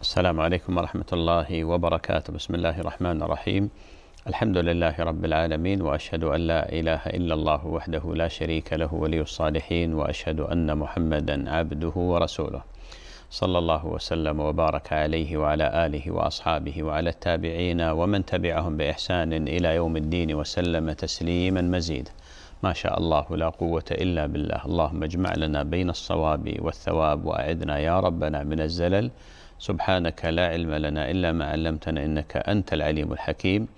السلام عليكم ورحمة الله وبركاته بسم الله الرحمن الرحيم الحمد لله رب العالمين وأشهد أن لا إله إلا الله وحده لا شريك له ولي الصالحين وأشهد أن محمدا عبده ورسوله صلى الله وسلم وبارك عليه وعلى آله وأصحابه وعلى التابعين ومن تبعهم بإحسان إلى يوم الدين وسلم تسليما مزيدا ما شاء الله لا قوة إلا بالله اللهم اجمع لنا بين الصواب والثواب وأعدنا يا ربنا من الزلل سبحانك لا علم لنا إلا ما علمتنا إنك أنت العليم الحكيم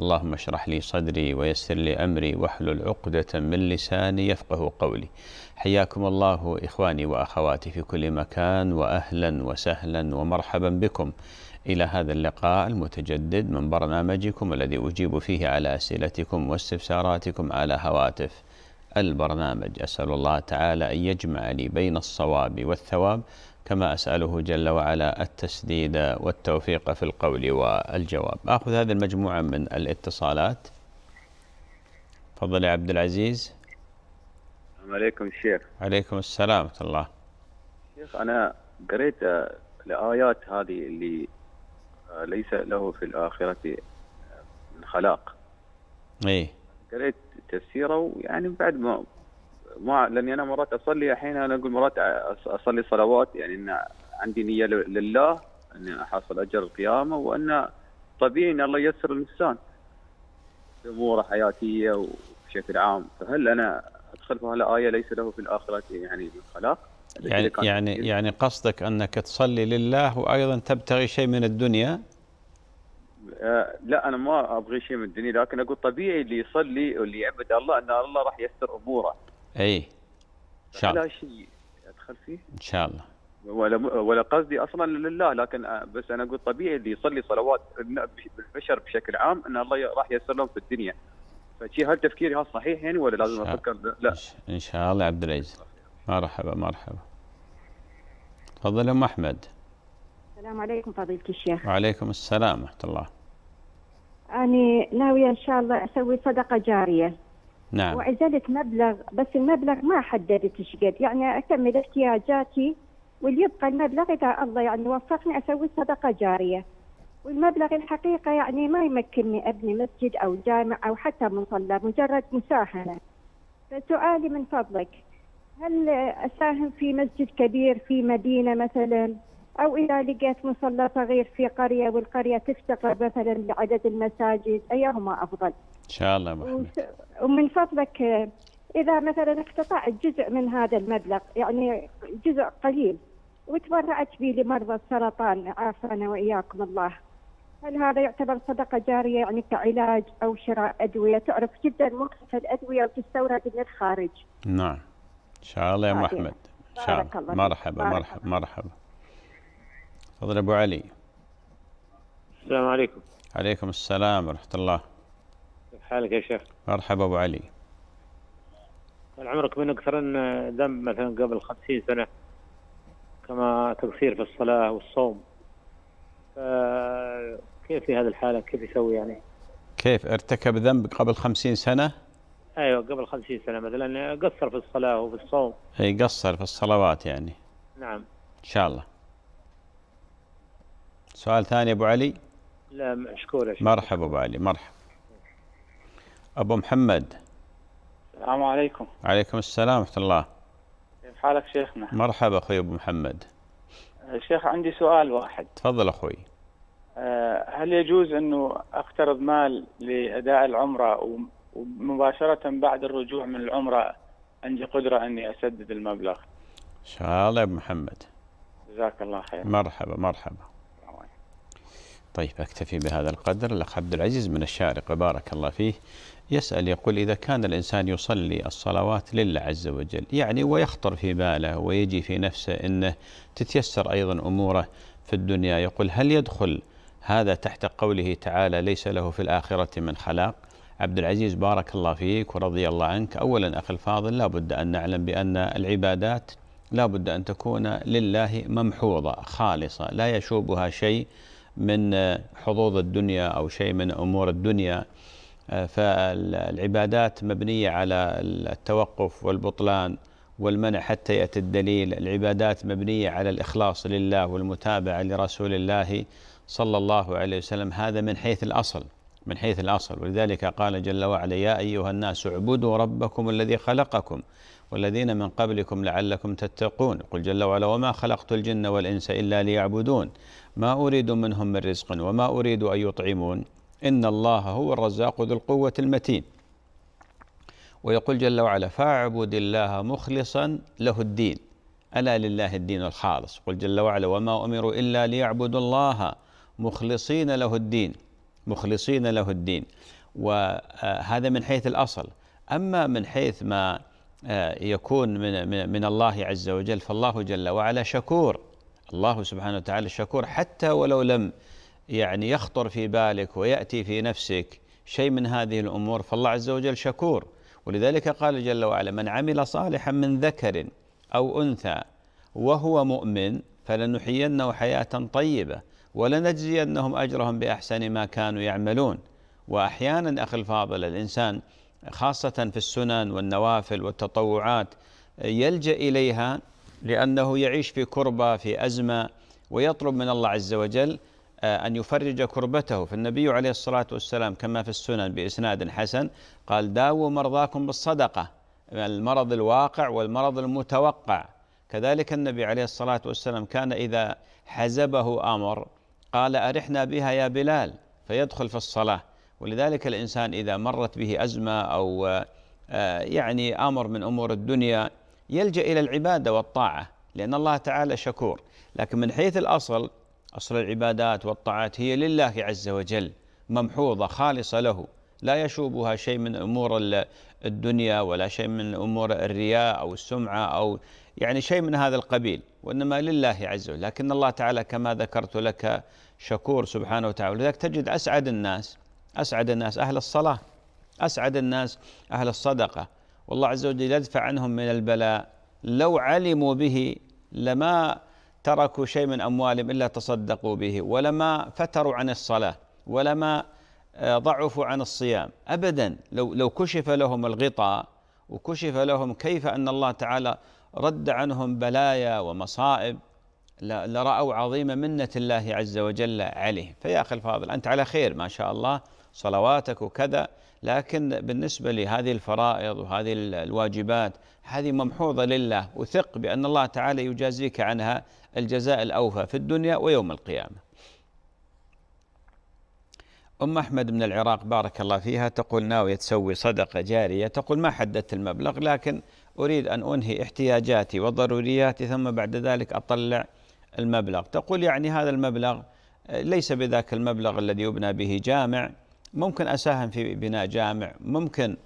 اللهم اشرح لي صدري ويسر لي أمري واحلل عقدة من لساني يفقه قولي حياكم الله إخواني وأخواتي في كل مكان وأهلا وسهلا ومرحبا بكم إلى هذا اللقاء المتجدد من برنامجكم الذي أجيب فيه على أسئلتكم واستفساراتكم على هواتف البرنامج أسأل الله تعالى أن يجمع لي بين الصواب والثواب كما أسأله جل وعلا التسديد والتوفيق في القول والجواب أخذ هذه المجموعة من الاتصالات فضل يا عبد العزيز السلام عليكم الشيخ عليكم السلام الله شيخ أنا قريت الآيات هذه اللي آه، ليس له في الآخرة آه، من خلاق إيه قريت تفسيره يعني بعد ما ما لاني انا مرات اصلي الحين انا اقول مرات اصلي صلوات يعني ان عندي نيه لله اني احصل اجر القيامه وان طبيعي ان الله ييسر الانسان اموره حياتيه وبشكل عام فهل انا ادخل في هالايه ليس له في الاخره يعني من خلاق؟ يعني يعني يعني قصدك انك تصلي لله وايضا تبتغي شيء من الدنيا؟ آه لا انا ما ابغي شيء من الدنيا لكن اقول طبيعي اللي يصلي واللي يعبد الله ان الله راح ييسر اموره. اي ان شاء الله لا شيء ادخل فيه ان شاء الله ولا ولا قصدي اصلا لله لكن آه، بس انا اقول طبيعي اللي يصلي صلوات البشر بشكل عام ان الله راح ييسر لهم في الدنيا فشي هل تفكيري هذا صحيح يعني ولا لازم افكر لا ان شاء الله يا عبد العزيز مرحبا مرحبا تفضل ام احمد السلام عليكم فضيلة الشيخ وعليكم السلام ورحمة الله أنا ناوية إن شاء الله أسوي صدقة جارية نعم. وعزالة مبلغ بس المبلغ ما حددت ايش قد يعني اكمل احتياجاتي واللي يبقى المبلغ اذا الله يعني وفقني اسوي صدقه جاريه والمبلغ الحقيقه يعني ما يمكنني ابني مسجد او جامع او حتى مصلى مجرد مساهمه فسؤالي من فضلك هل اساهم في مسجد كبير في مدينه مثلا أو إذا لقيت مصلى صغير في قرية والقرية تفتقر مثلا لعدد المساجد أيهما أفضل إن شاء الله محمد ومن فضلك إذا مثلا اقتطعت جزء من هذا المبلغ يعني جزء قليل وتبرعت به لمرضى السرطان عافانا وإياكم الله هل هذا يعتبر صدقة جارية يعني كعلاج أو شراء أدوية تعرف جدا مكلفة الأدوية وتستورد من الخارج نعم إن شاء الله يا محمد إن شاء الله مرحبا مرحبا مرحبا, مرحبا. تفضل ابو علي السلام عليكم عليكم السلام ورحمه الله كيف حالك يا شيخ مرحبا ابو علي هل عمرك من اكثر ذنب مثلا قبل خمسين سنه كما تقصير في الصلاه والصوم كيف في هذه الحاله كيف يسوي يعني كيف ارتكب ذنب قبل خمسين سنه ايوه قبل خمسين سنه مثلا قصر في الصلاه وفي الصوم اي قصر في الصلوات يعني نعم ان شاء الله سؤال ثاني أبو علي لا مشكور يا شيخ مرحبا أبو علي مرحبا أبو محمد السلام عليكم عليكم السلام ورحمة الله كيف حالك شيخنا مرحبا أخوي أبو محمد أه، شيخ عندي سؤال واحد تفضل أخوي أه، هل يجوز أنه أقترض مال لأداء العمرة ومباشرة بعد الرجوع من العمرة عندي قدرة أني أسدد المبلغ إن شاء الله يا أبو محمد جزاك الله خير مرحبا مرحبا طيب أكتفي بهذا القدر الأخ عبد العزيز من الشارقة بارك الله فيه يسأل يقول إذا كان الإنسان يصلي الصلوات لله عز وجل يعني ويخطر في باله ويجي في نفسه أنه تتيسر أيضا أموره في الدنيا يقول هل يدخل هذا تحت قوله تعالى ليس له في الآخرة من خلاق عبد العزيز بارك الله فيك ورضي الله عنك أولا أخي الفاضل لا بد أن نعلم بأن العبادات لا بد أن تكون لله ممحوظة خالصة لا يشوبها شيء من آه، حظوظ الدنيا أو شيء من أمور الدنيا آه، فالعبادات مبنية على التوقف والبطلان والمنع حتى يأتي الدليل العبادات مبنية على الإخلاص لله والمتابعة لرسول الله صلى الله عليه وسلم هذا من حيث الأصل من حيث الأصل ولذلك قال جل وعلا يا أيها الناس اعبدوا ربكم الذي خلقكم والذين من قبلكم لعلكم تتقون قل جل وعلا وما خلقت الجن والإنس إلا ليعبدون ما أريد منهم من رزق وما أريد أن يطعمون إن الله هو الرزاق ذو القوة المتين ويقول جل وعلا فاعبد الله مخلصا له الدين ألا لله الدين الخالص قل جل وعلا وما أمروا إلا ليعبدوا الله مخلصين له الدين مخلصين له الدين وهذا من حيث الأصل أما من حيث ما آه، يكون من, من الله عز وجل فالله جل وعلا شكور الله سبحانه وتعالى الشكور حتى ولو لم يعني يخطر في بالك وياتي في نفسك شيء من هذه الامور فالله عز وجل شكور ولذلك قال جل وعلا من عمل صالحا من ذكر او انثى وهو مؤمن فلنحيينه حياه طيبه ولنجزينهم اجرهم باحسن ما كانوا يعملون واحيانا اخي الفاضل الانسان خاصه في السنن والنوافل والتطوعات يلجا اليها لأنه يعيش في كربة في أزمة ويطلب من الله عز وجل آه، أن يفرج كربته فالنبي عليه الصلاة والسلام كما في السنن بإسناد حسن قال داووا مرضاكم بالصدقة المرض الواقع والمرض المتوقع كذلك النبي عليه الصلاة والسلام كان إذا حزبه أمر قال أرحنا بها يا بلال فيدخل في الصلاة ولذلك الإنسان إذا مرت به أزمة أو آه، يعني أمر من أمور الدنيا يلجأ إلى العبادة والطاعة لأن الله تعالى شكور لكن من حيث الأصل أصل العبادات والطاعات هي لله عز وجل ممحوظة خالصة له لا يشوبها شيء من أمور الدنيا ولا شيء من أمور الرياء أو السمعة أو يعني شيء من هذا القبيل وإنما لله عز وجل لكن الله تعالى كما ذكرت لك شكور سبحانه وتعالى لذلك تجد أسعد الناس أسعد الناس أهل الصلاة أسعد الناس أهل الصدقة والله عز وجل يدفع عنهم من البلاء لو علموا به لما تركوا شيء من اموالهم الا تصدقوا به ولما فتروا عن الصلاه ولما آه، ضعفوا عن الصيام ابدا لو لو كشف لهم الغطاء وكشف لهم كيف ان الله تعالى رد عنهم بلايا ومصائب لرأوا عظيم منة الله عز وجل عليه فيا أخي الفاضل أنت على خير ما شاء الله صلواتك وكذا لكن بالنسبة لهذه الفرائض وهذه الواجبات هذه ممحوظة لله وثق بأن الله تعالى يجازيك عنها الجزاء الأوفى في الدنيا ويوم القيامة أم أحمد من العراق بارك الله فيها تقول ناوية تسوي صدقة جارية تقول ما حددت المبلغ لكن أريد أن أنهي احتياجاتي وضرورياتي ثم بعد ذلك أطلع المبلغ تقول يعني هذا المبلغ آه، ليس بذاك المبلغ الذي يبنى به جامع ممكن أساهم في بناء جامع ممكن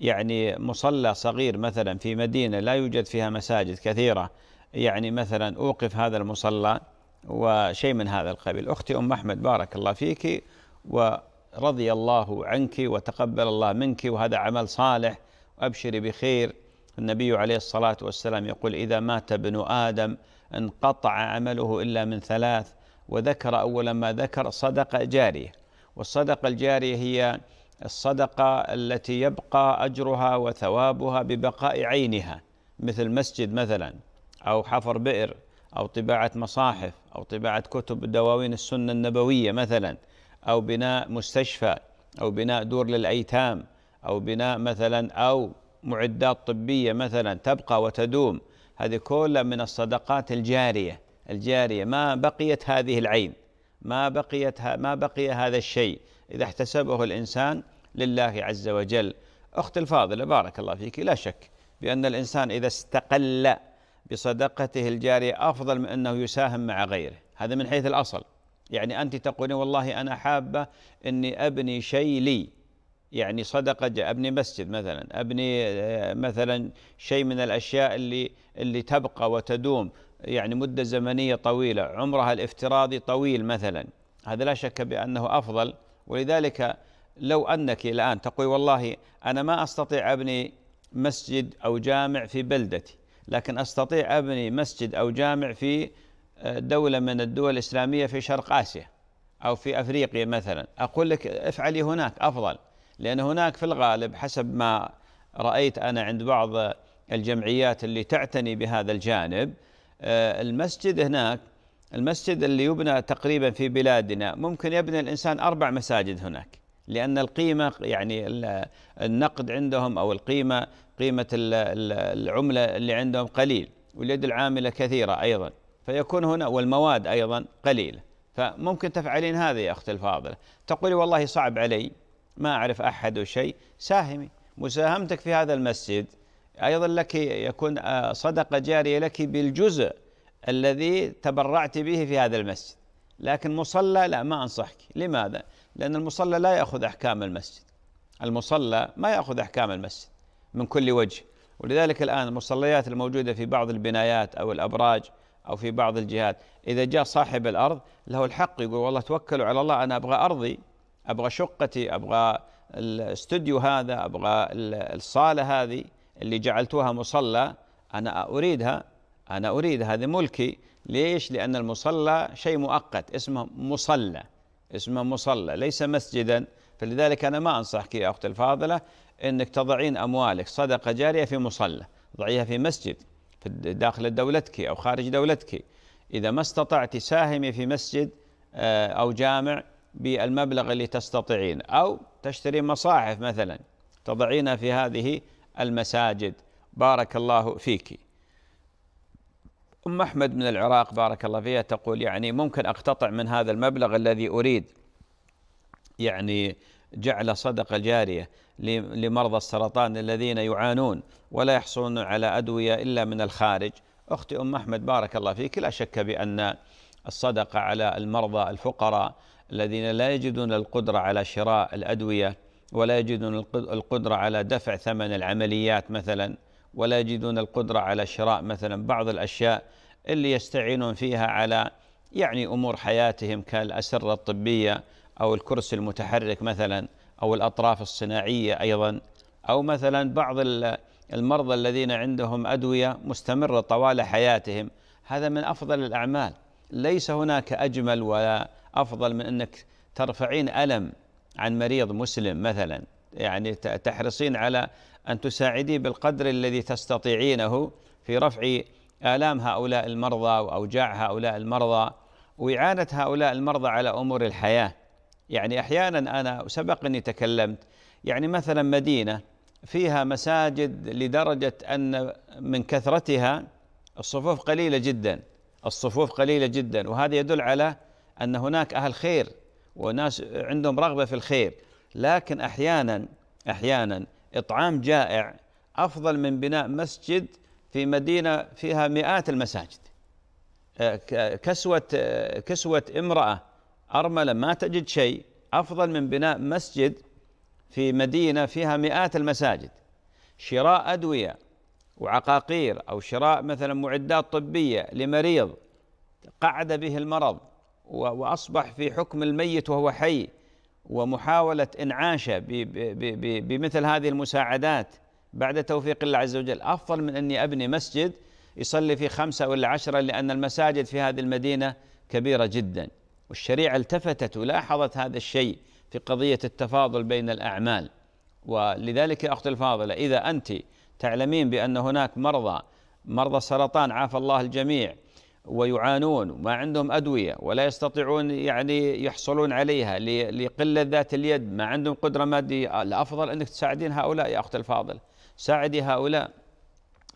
يعني مصلى صغير مثلا في مدينة لا يوجد فيها مساجد كثيرة يعني مثلا أوقف هذا المصلى وشيء من هذا القبيل أختي أم أحمد بارك الله فيك ورضي الله عنك وتقبل الله منك وهذا عمل صالح وأبشري بخير النبي عليه الصلاة والسلام يقول إذا مات ابن آدم انقطع عمله إلا من ثلاث وذكر أول ما ذكر صدقة جارية والصدقة الجارية هي الصدقة التي يبقى أجرها وثوابها ببقاء عينها مثل مسجد مثلا أو حفر بئر أو طباعة مصاحف أو طباعة كتب دواوين السنة النبوية مثلا أو بناء مستشفى أو بناء دور للأيتام أو بناء مثلا أو معدات طبية مثلا تبقى وتدوم هذه كلها من الصدقات الجارية الجارية ما بقيت هذه العين ما بقيت ما بقي هذا الشيء إذا احتسبه الإنسان لله عز وجل أخت الفاضلة بارك الله فيك لا شك بأن الإنسان إذا استقل بصدقته الجارية أفضل من أنه يساهم مع غيره هذا من حيث الأصل يعني أنت تقولين والله أنا حابة أني أبني شيء لي يعني صدقة أبني مسجد مثلا أبني آه، مثلا شيء من الأشياء اللي اللي تبقى وتدوم يعني مدة زمنية طويلة عمرها الافتراضي طويل مثلا هذا لا شك بأنه أفضل ولذلك لو أنك الآن تقول والله أنا ما أستطيع أبني مسجد أو جامع في بلدتي لكن أستطيع أبني مسجد أو جامع في آه، دولة من الدول الإسلامية في شرق آسيا أو في أفريقيا مثلا أقول لك افعلي هناك أفضل لأن هناك في الغالب حسب ما رأيت أنا عند بعض الجمعيات اللي تعتني بهذا الجانب آه، المسجد هناك المسجد اللي يبنى تقريبا في بلادنا ممكن يبني الإنسان أربع مساجد هناك لأن القيمة يعني النقد عندهم أو القيمة قيمة العملة اللي عندهم قليل واليد العاملة كثيرة أيضا فيكون هنا والمواد أيضا قليلة فممكن تفعلين هذا يا أختي الفاضلة تقولي والله صعب علي ما أعرف أحد وشيء ساهمي مساهمتك في هذا المسجد أيضا لك يكون آه، صدقة جارية لك بالجزء الذي تبرعت به في هذا المسجد لكن مصلى لا ما أنصحك لماذا؟ لأن المصلى لا يأخذ أحكام المسجد المصلى ما يأخذ أحكام المسجد من كل وجه ولذلك الآن المصليات الموجودة في بعض البنايات أو الأبراج أو في بعض الجهات إذا جاء صاحب الأرض له الحق يقول والله توكلوا على الله أنا أبغى أرضي أبغى شقتي أبغى الاستوديو هذا أبغى الصالة هذه اللي جعلتوها مصلى أنا أريدها أنا أريد هذا ملكي ليش؟ لأن المصلى شيء مؤقت اسمه مصلى اسمه مصلى ليس مسجدا فلذلك أنا ما أنصحك يا أختي الفاضلة أنك تضعين أموالك صدقة جارية في مصلى ضعيها في مسجد في داخل دولتك أو خارج دولتك إذا ما استطعت ساهمي في مسجد آه، أو جامع بالمبلغ اللي تستطيعين أو تشتري مصاحف مثلا تضعينها في هذه المساجد بارك الله فيك أم أحمد من العراق بارك الله فيها تقول يعني ممكن أقتطع من هذا المبلغ الذي أريد يعني جعل صدقة جارية لمرضى السرطان الذين يعانون ولا يحصلون على أدوية إلا من الخارج أختي أم أحمد بارك الله فيك لا شك بأن الصدقة على المرضى الفقراء الذين لا يجدون القدرة على شراء الأدوية ولا يجدون القدرة على دفع ثمن العمليات مثلا ولا يجدون القدرة على شراء مثلا بعض الأشياء اللي يستعينون فيها على يعني أمور حياتهم كالأسرة الطبية أو الكرسي المتحرك مثلا أو الأطراف الصناعية أيضا أو مثلا بعض المرضى الذين عندهم أدوية مستمرة طوال حياتهم هذا من أفضل الأعمال ليس هناك أجمل ولا أفضل من أنك ترفعين ألم عن مريض مسلم مثلا يعني تحرصين على أن تساعديه بالقدر الذي تستطيعينه في رفع آلام هؤلاء المرضى وأوجاع هؤلاء المرضى وإعانة هؤلاء المرضى على أمور الحياة يعني أحيانا أنا سبق أني تكلمت يعني مثلا مدينة فيها مساجد لدرجة أن من كثرتها الصفوف قليلة جدا الصفوف قليلة جدا وهذا يدل على أن هناك أهل خير وناس عندهم رغبه في الخير لكن احيانا احيانا اطعام جائع افضل من بناء مسجد في مدينه فيها مئات المساجد آه، كسوه آه، كسوه امراه ارمله ما تجد شيء افضل من بناء مسجد في مدينه فيها مئات المساجد شراء ادويه وعقاقير او شراء مثلا معدات طبيه لمريض قعد به المرض واصبح في حكم الميت وهو حي ومحاوله انعاشه بمثل هذه المساعدات بعد توفيق الله عز وجل افضل من اني ابني مسجد يصلي فيه خمسه ولا عشره لان المساجد في هذه المدينه كبيره جدا والشريعه التفتت ولاحظت هذا الشيء في قضيه التفاضل بين الاعمال ولذلك يا اختي الفاضله اذا انت تعلمين بان هناك مرضى مرضى سرطان عافى الله الجميع ويعانون وما عندهم أدوية ولا يستطيعون يعني يحصلون عليها لقلة ذات اليد ما عندهم قدرة مادية الأفضل أنك تساعدين هؤلاء يا أخت الفاضل ساعدي هؤلاء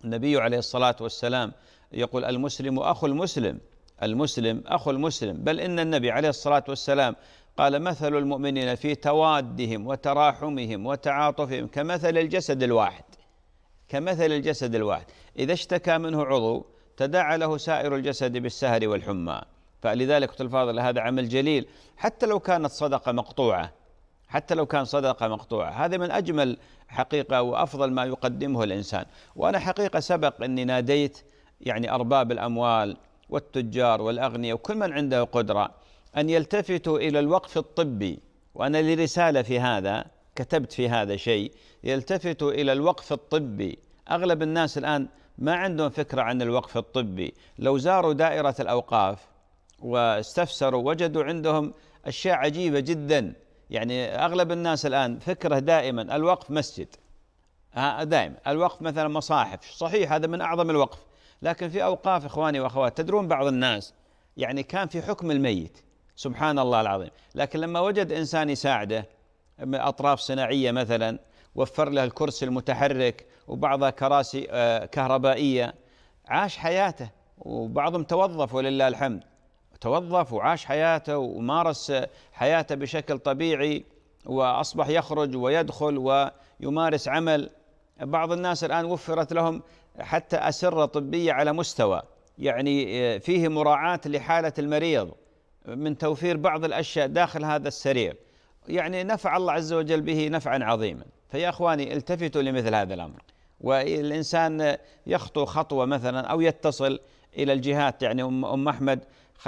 النبي عليه الصلاة والسلام يقول المسلم أخو المسلم المسلم أخو المسلم بل إن النبي عليه الصلاة والسلام قال مثل المؤمنين في توادهم وتراحمهم وتعاطفهم كمثل الجسد الواحد كمثل الجسد الواحد إذا اشتكى منه عضو تداعى له سائر الجسد بالسهر والحمى فلذلك الفاضل هذا عمل جليل حتى لو كانت صدقة مقطوعة حتى لو كان صدقة مقطوعة هذا من أجمل حقيقة وأفضل ما يقدمه الإنسان وأنا حقيقة سبق أني ناديت يعني أرباب الأموال والتجار والأغنياء وكل من عنده قدرة أن يلتفتوا إلى الوقف الطبي وأنا لي رسالة في هذا كتبت في هذا شيء يلتفتوا إلى الوقف الطبي أغلب الناس الآن ما عندهم فكرة عن الوقف الطبي لو زاروا دائرة الأوقاف واستفسروا وجدوا عندهم أشياء عجيبة جدا يعني أغلب الناس الآن فكره دائما الوقف مسجد دائما الوقف مثلا مصاحف صحيح هذا من أعظم الوقف لكن في أوقاف إخواني وأخوات تدرون بعض الناس يعني كان في حكم الميت سبحان الله العظيم لكن لما وجد إنسان يساعده أطراف صناعية مثلا وفر له الكرسي المتحرك وبعضها كراسي آه، كهربائية عاش حياته وبعضهم توظف ولله الحمد توظف وعاش حياته ومارس حياته بشكل طبيعي وأصبح يخرج ويدخل ويمارس عمل بعض الناس الآن وفرت لهم حتى أسرة طبية على مستوى يعني آه، فيه مراعاة لحالة المريض من توفير بعض الأشياء داخل هذا السرير يعني نفع الله عز وجل به نفعا عظيما فيا اخواني التفتوا لمثل هذا الامر والإنسان يخطو خطوة مثلا أو يتصل إلى الجهات يعني أم أحمد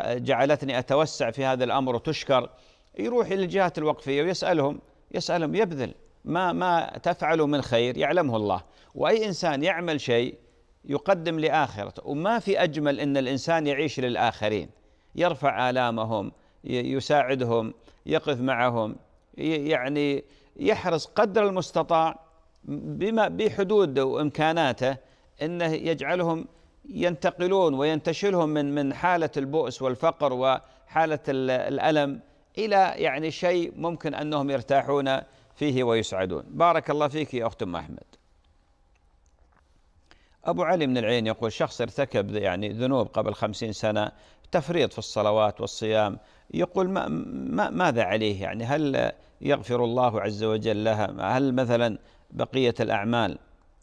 جعلتني أتوسع في هذا الأمر وتشكر يروح إلى الجهات الوقفية ويسألهم يسألهم يبذل ما ما تفعل من خير يعلمه الله وأي إنسان يعمل شيء يقدم لآخرته وما في أجمل أن الإنسان يعيش للآخرين يرفع آلامهم يساعدهم يقف معهم يعني يحرص قدر المستطاع بما بحدود وامكاناته انه يجعلهم ينتقلون وينتشلهم من من حاله البؤس والفقر وحاله الالم الى يعني شيء ممكن انهم يرتاحون فيه ويسعدون بارك الله فيك يا اخت ام احمد أبو علي من العين يقول شخص ارتكب يعني ذنوب قبل خمسين سنة تفريط في الصلوات والصيام يقول ما ما ماذا عليه يعني هل يغفر الله عز وجل لها هل مثلا بقية الأعمال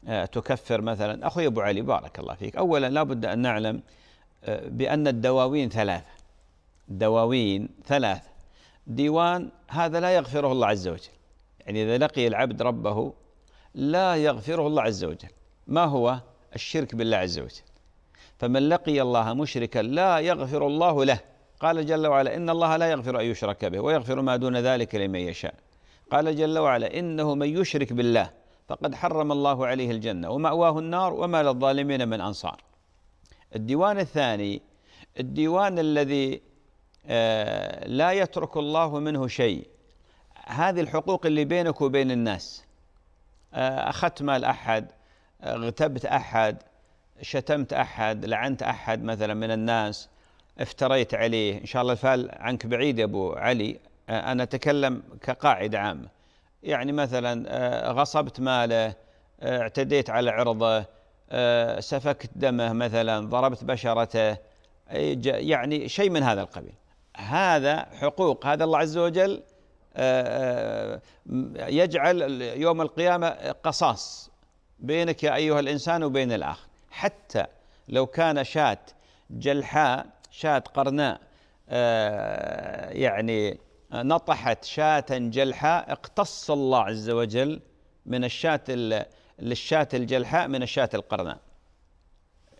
آه، تكفر مثلا أخوي أبو علي بارك الله فيك أولا لا بد أن نعلم آه، بأن الدواوين ثلاثة دواوين ثلاثة ديوان هذا لا يغفره الله عز وجل يعني إذا لقي العبد ربه لا يغفره الله عز وجل ما هو الشرك بالله عز وجل فمن لقي الله مشركا لا يغفر الله له قال جل وعلا إن الله لا يغفر أن يشرك به ويغفر ما دون ذلك لمن يشاء قال جل وعلا إنه من يشرك بالله فقد حرم الله عليه الجنة ومأواه النار وما للظالمين من أنصار الديوان الثاني الديوان الذي آه، لا يترك الله منه شيء هذه الحقوق اللي بينك وبين الناس آه، أخذت مال أحد اغتبت أحد شتمت أحد لعنت أحد مثلا من الناس افتريت عليه إن شاء الله الفال عنك بعيد يا أبو علي آه، أنا أتكلم كقاعدة عامة يعني مثلا آه، غصبت ماله آه، اعتديت على عرضه آه، سفكت دمه مثلا ضربت بشرته يعني شيء من هذا القبيل هذا حقوق هذا الله عز وجل يجعل يوم القيامة قصاص بينك يا أيها الإنسان وبين الآخر حتى لو كان شاة جلحاء شاة قرناء يعني نطحت شاة جلحاء اقتص الله عز وجل من الشاة للشاة الجلحاء من الشاة القرناء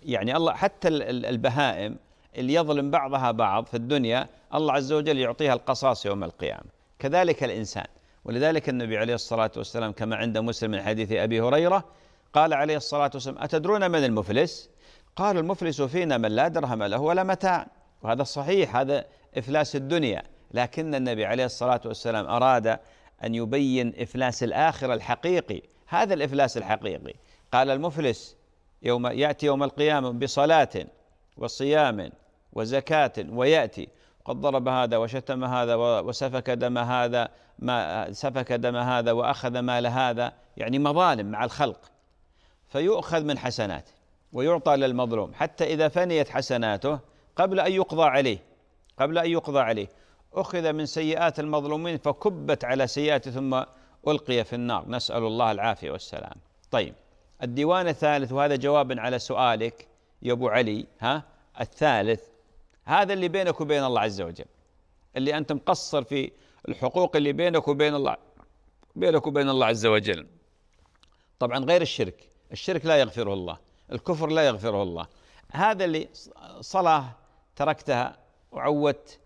يعني الله حتى البهائم اللي يظلم بعضها بعض في الدنيا الله عز وجل يعطيها القصاص يوم القيامة كذلك الإنسان ولذلك النبي عليه الصلاة والسلام كما عند مسلم من حديث أبي هريرة قال عليه الصلاة والسلام أتدرون من المفلس؟ قال المفلس فينا من لا درهم له ولا متاع وهذا صحيح هذا إفلاس الدنيا لكن النبي عليه الصلاه والسلام اراد ان يبين افلاس الاخره الحقيقي هذا الافلاس الحقيقي قال المفلس يوم ياتي يوم القيامه بصلاه وصيام وزكاه وياتي قد ضرب هذا وشتم هذا وسفك دم هذا ما سفك دم هذا واخذ مال هذا يعني مظالم مع الخلق فيؤخذ من حسناته ويعطى للمظلوم حتى اذا فنيت حسناته قبل ان يقضى عليه قبل ان يقضى عليه أخذ من سيئات المظلومين فكبت على سيئاته ثم ألقي في النار نسأل الله العافية والسلام طيب الديوان الثالث وهذا جواب على سؤالك يا أبو علي ها الثالث هذا اللي بينك وبين الله عز وجل اللي أنت مقصر في الحقوق اللي بينك وبين الله بينك وبين الله عز وجل طبعا غير الشرك الشرك لا يغفره الله الكفر لا يغفره الله هذا اللي صلاة تركتها وعودت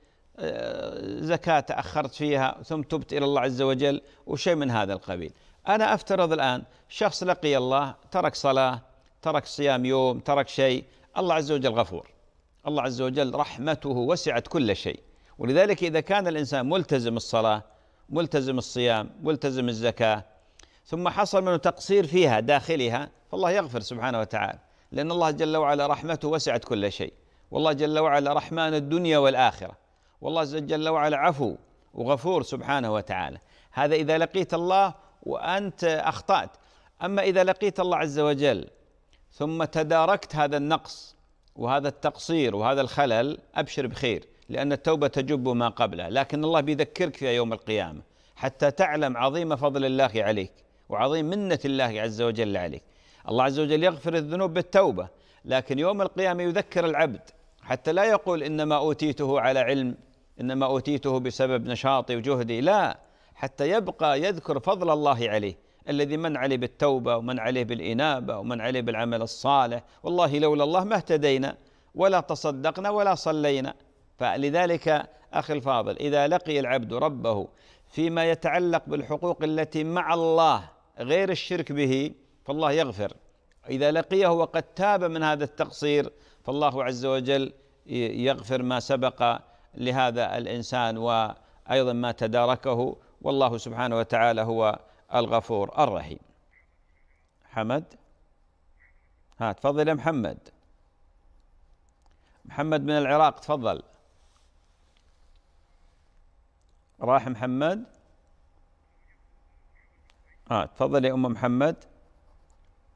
زكاة تأخرت فيها ثم تبت إلى الله عز وجل وشيء من هذا القبيل أنا أفترض الآن شخص لقي الله ترك صلاة ترك صيام يوم ترك شيء الله عز وجل غفور الله عز وجل رحمته وسعت كل شيء ولذلك إذا كان الإنسان ملتزم الصلاة ملتزم الصيام ملتزم الزكاة ثم حصل منه تقصير فيها داخلها فالله يغفر سبحانه وتعالى لأن الله جل وعلا رحمته وسعت كل شيء والله جل وعلا رحمن الدنيا والآخرة والله جل وعلا عفو وغفور سبحانه وتعالى هذا إذا لقيت الله وأنت أخطأت أما إذا لقيت الله عز وجل ثم تداركت هذا النقص وهذا التقصير وهذا الخلل أبشر بخير لأن التوبة تجب ما قبلها لكن الله بيذكرك في يوم القيامة حتى تعلم عظيم فضل الله عليك وعظيم منة الله عز وجل عليك الله عز وجل يغفر الذنوب بالتوبة لكن يوم القيامة يذكر العبد حتى لا يقول انما اوتيته على علم انما اوتيته بسبب نشاطي وجهدي لا حتى يبقى يذكر فضل الله عليه الذي من عليه بالتوبه ومن عليه بالانابه ومن عليه بالعمل الصالح والله لولا الله ما اهتدينا ولا تصدقنا ولا صلينا فلذلك اخي الفاضل اذا لقي العبد ربه فيما يتعلق بالحقوق التي مع الله غير الشرك به فالله يغفر اذا لقيه وقد تاب من هذا التقصير فالله عز وجل يغفر ما سبق لهذا الانسان وايضا ما تداركه والله سبحانه وتعالى هو الغفور الرحيم حمد ها تفضل يا محمد محمد من العراق تفضل راح محمد ها تفضل يا ام محمد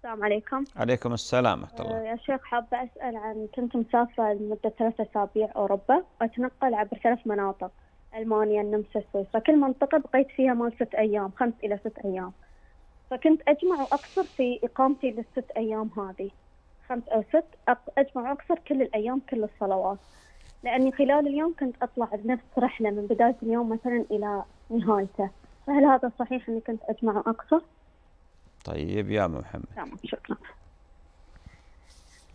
السلام عليكم. عليكم السلام ورحمة الله. آه، يا شيخ حابة أسأل عن كنت مسافرة لمدة ثلاثة أسابيع أوروبا وأتنقل عبر ثلاث مناطق ألمانيا النمسا سويسرا كل منطقة بقيت فيها مال ست أيام خمس إلى ست أيام فكنت أجمع وأقصر في إقامتي للست أيام هذه خمس أو ست أجمع وأقصر كل الأيام كل الصلوات لأني خلال اليوم كنت أطلع بنفس رحلة من بداية اليوم مثلا إلى نهايته فهل هذا صحيح أني كنت أجمع وأقصر؟ طيب يا محمد تمام نعم، شكرا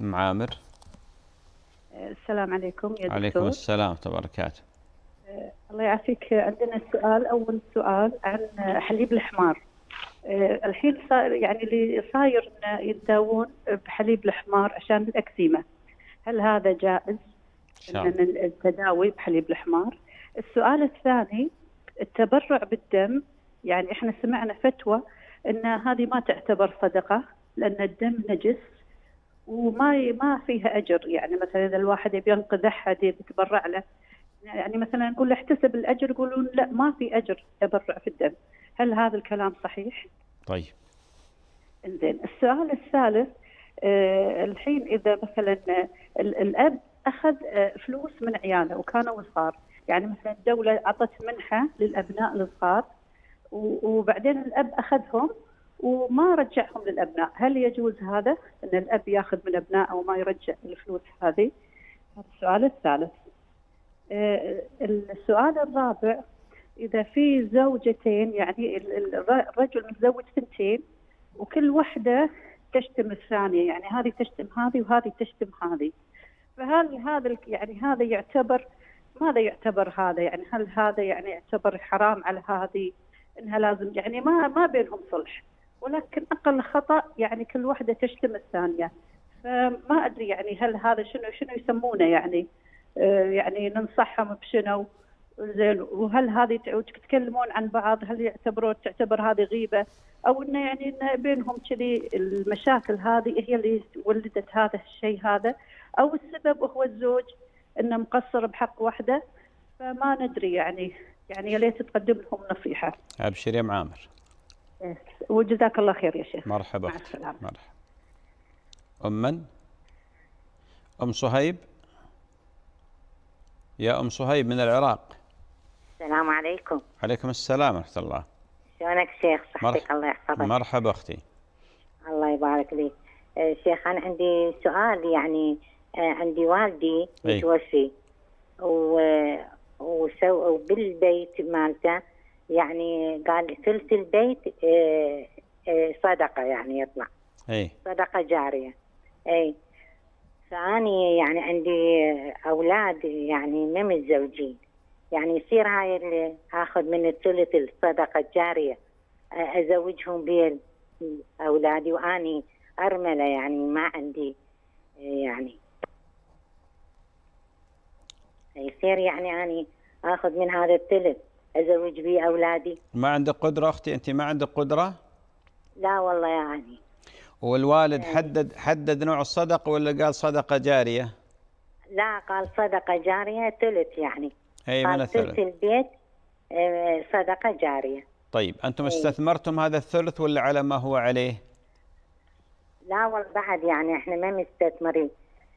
ام عامر السلام عليكم يا دكتور عليكم السلام ورحمه أه، الله الله يعافيك عندنا سؤال اول سؤال عن حليب الحمار أه، الحين صار يعني اللي صاير يتداوون بحليب الحمار عشان الاكزيما هل هذا جائز ان التداوي بحليب الحمار السؤال الثاني التبرع بالدم يعني احنا سمعنا فتوى ان هذه ما تعتبر صدقه لان الدم نجس وما ما فيها اجر يعني مثلا اذا الواحد يبي ينقذ احد يتبرع له يعني مثلا نقول له احتسب الاجر يقولون لا ما في اجر تبرع في الدم هل هذا الكلام صحيح؟ طيب انزين السؤال الثالث آه الحين اذا مثلا آه، الاب اخذ آه، فلوس من عياله وكانوا صغار يعني مثلا الدوله اعطت منحه للابناء الصغار وبعدين الاب اخذهم وما رجعهم للابناء، هل يجوز هذا ان الاب ياخذ من ابنائه وما يرجع الفلوس هذه؟ السؤال الثالث. آه، السؤال الرابع اذا في زوجتين يعني الرجل متزوج ثنتين وكل واحده تشتم الثانيه يعني هذه تشتم هذه وهذه تشتم هذه. فهل هذا يعني هذا يعتبر ماذا يعتبر هذا يعني هل هذا يعني يعتبر حرام على هذه انها لازم يعني ما ما بينهم صلح ولكن اقل خطا يعني كل واحده تشتم الثانيه فما ادري يعني هل هذا شنو شنو يسمونه يعني آه، يعني ننصحهم بشنو زين وهل هذه تتكلمون عن بعض هل يعتبرون تعتبر هذه غيبه او انه يعني إن بينهم كذي المشاكل هذه هي اللي ولدت هذا الشيء هذا او السبب هو الزوج انه مقصر بحق وحده فما ندري يعني يعني يا ليت تقدم لهم نصيحه ابشر يا معامر إيه، وجزاك الله خير يا شيخ مرحبا مع السلامه مرحبا ام من ام صهيب يا ام صهيب من العراق السلام عليكم عليكم السلام ورحمه الله شلونك شيخ صحتك الله يحفظك مرحبا اختي الله يبارك لك إيه، شيخ انا عندي سؤال يعني إيه، عندي والدي متوفي و وسو بالبيت مالته يعني قال ثلث البيت آه، آه، صدقه يعني يطلع اي صدقه جاريه اي فاني يعني عندي اولاد يعني ما متزوجين يعني يصير هاي اللي اخذ من الثلث الصدقه الجاريه آه، ازوجهم بين اولادي واني ارمله يعني ما عندي يعني يصير يعني اني اخذ من هذا الثلث ازوج به اولادي ما عندك قدره اختي انت ما عندك قدره؟ لا والله يعني والوالد يعني حدد حدد نوع الصدقه ولا قال صدقه جاريه؟ لا قال صدقه جاريه ثلث يعني اي من الثلث البيت آه، صدقه جاريه طيب انتم أي. استثمرتم هذا الثلث ولا على ما هو عليه؟ لا والله بعد يعني احنا ما مستثمرين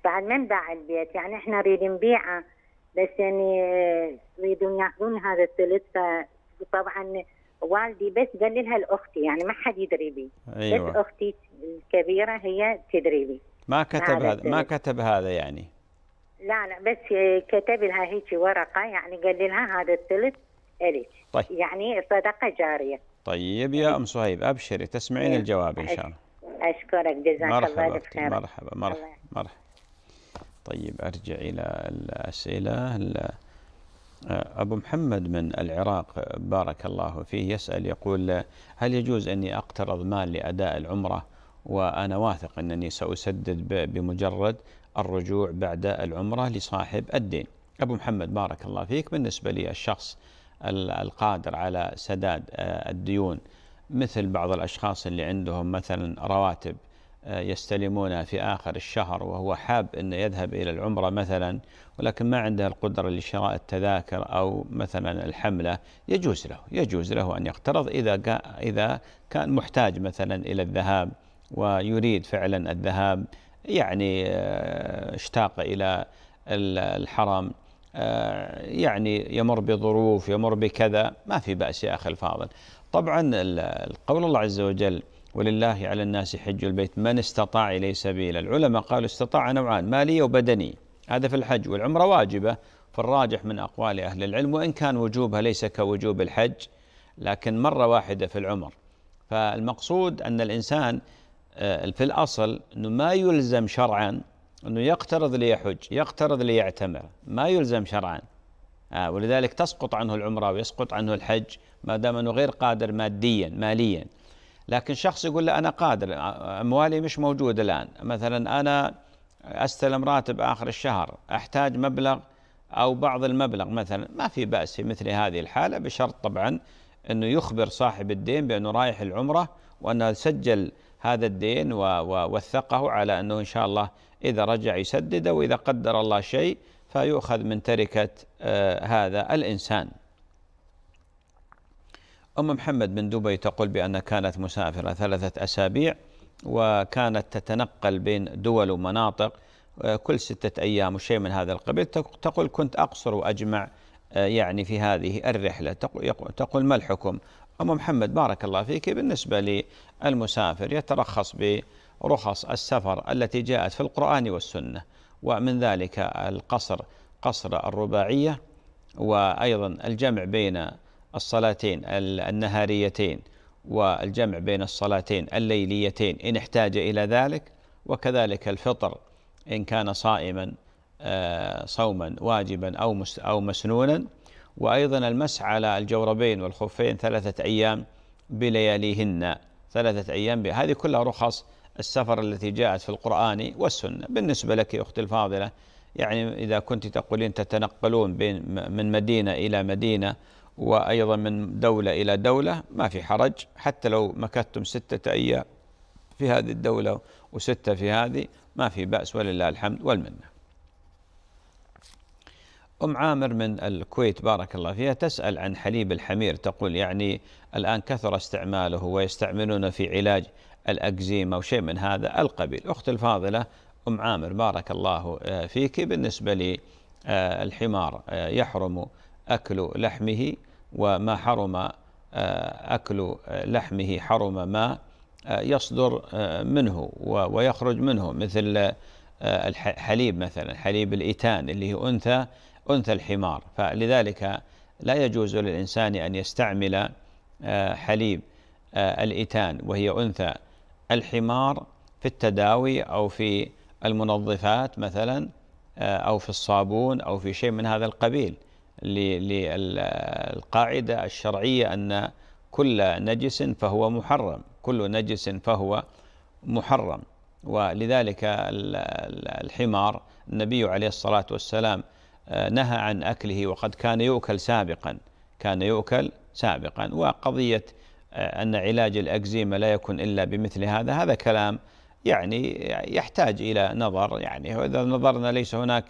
بعد ما نباع البيت يعني احنا نريد نبيعه اه، بس يعني يريدون ياخذون هذا الثلث فطبعا والدي بس قال لها لاختي يعني ما حد يدري بي أيوة. بس اختي الكبيره هي تدري بي ما كتب هذا ما كتب هذا يعني لا لا بس كتب اه، لها هيك ورقه يعني قال لها هذا الثلث الك طيب. يعني صدقه جاريه طيب يا ام صهيب ابشري تسمعين اه، الجواب ان شاء الله اشكرك جزاك الله خير مرحبا مرحبا مرحبا طيب أرجع إلى الأسئلة آه، أبو محمد من العراق بارك الله فيه يسأل يقول هل يجوز أني أقترض مال لأداء العمرة وأنا واثق أنني سأسدد بمجرد الرجوع بعد العمرة لصاحب الدين أبو محمد بارك الله فيك بالنسبة للشخص القادر على سداد آه، الديون مثل بعض الأشخاص اللي عندهم مثلا رواتب يستلمونه في آخر الشهر وهو حاب أن يذهب إلى العمرة مثلا ولكن ما عنده القدرة لشراء التذاكر أو مثلا الحملة يجوز له يجوز له أن يقترض إذا إذا كان محتاج مثلا إلى الذهاب ويريد فعلا الذهاب يعني آه، اشتاق إلى الحرم آه، يعني يمر بظروف يمر بكذا ما في بأس يا أخي الفاضل طبعا القول الله عز وجل ولله على الناس حج البيت من استطاع إليه سبيلا العلماء قالوا استطاع نوعان مالية وبدني هذا في الحج والعمرة واجبة فالراجح من أقوال أهل العلم وإن كان وجوبها ليس كوجوب الحج لكن مرة واحدة في العمر فالمقصود أن الإنسان آه، في الأصل أنه ما يلزم شرعا أنه يقترض ليحج يقترض ليعتمر ما يلزم شرعا آه، ولذلك تسقط عنه العمرة ويسقط عنه الحج ما دام أنه غير قادر ماديا ماليا لكن شخص يقول له أنا قادر أموالي مش موجوده الآن مثلا أنا أستلم راتب آخر الشهر أحتاج مبلغ أو بعض المبلغ مثلا ما في بأس في مثل هذه الحالة بشرط طبعا أنه يخبر صاحب الدين بأنه رايح العمرة وأنه سجل هذا الدين ووثقه على أنه إن شاء الله إذا رجع يسدده وإذا قدر الله شيء فيؤخذ من تركة آه، هذا الإنسان أم محمد من دبي تقول بأن كانت مسافرة ثلاثة أسابيع وكانت تتنقل بين دول ومناطق آه، كل ستة أيام وشيء من هذا القبيل تقول كنت أقصر وأجمع آه، يعني في هذه الرحلة تقول ما الحكم أم محمد بارك الله فيك بالنسبة للمسافر يترخص برخص السفر التي جاءت في القرآن والسنة ومن ذلك القصر قصر الرباعية وأيضا الجمع بين الصلاتين النهاريتين والجمع بين الصلاتين الليليتين إن احتاج إلى ذلك وكذلك الفطر إن كان صائما آه، صوما واجبا أو أو مسنونا وأيضا المس على الجوربين والخفين ثلاثة أيام بلياليهن ثلاثة أيام هذه كلها رخص السفر التي جاءت في القرآن والسنة بالنسبة لك يا أختي الفاضلة يعني إذا كنت تقولين تتنقلون بين من مدينة إلى مدينة وأيضا من دولة إلى دولة ما في حرج حتى لو مكثتم ستة أيام في هذه الدولة وستة في هذه ما في بأس ولله الحمد والمنة أم عامر من الكويت بارك الله فيها تسأل عن حليب الحمير تقول يعني الآن كثر استعماله ويستعملون في علاج الأكزيما وشيء من هذا القبيل أخت الفاضلة أم عامر بارك الله آه، فيك بالنسبة للحمار آه، آه، يحرم أكل لحمه وما حرم آه، أكل آه، لحمه حرم ما آه، يصدر منه ويخرج منه مثل الحليب مثلا حليب الإيتان اللي هي أنثى أنثى الحمار فلذلك لا يجوز للإنسان أن يستعمل حليب الإيتان وهي أنثى الحمار في التداوي أو في المنظفات مثلا أو في الصابون أو في شيء من هذا القبيل للقاعدة الشرعية أن كل نجس فهو محرم كل نجس فهو محرم ولذلك الحمار النبي عليه الصلاة والسلام آه، نهى عن أكله وقد كان يؤكل سابقا كان يؤكل سابقا وقضية آه، أن علاج الأكزيما لا يكون إلا بمثل هذا هذا كلام يعني يحتاج إلى نظر يعني إذا نظرنا ليس هناك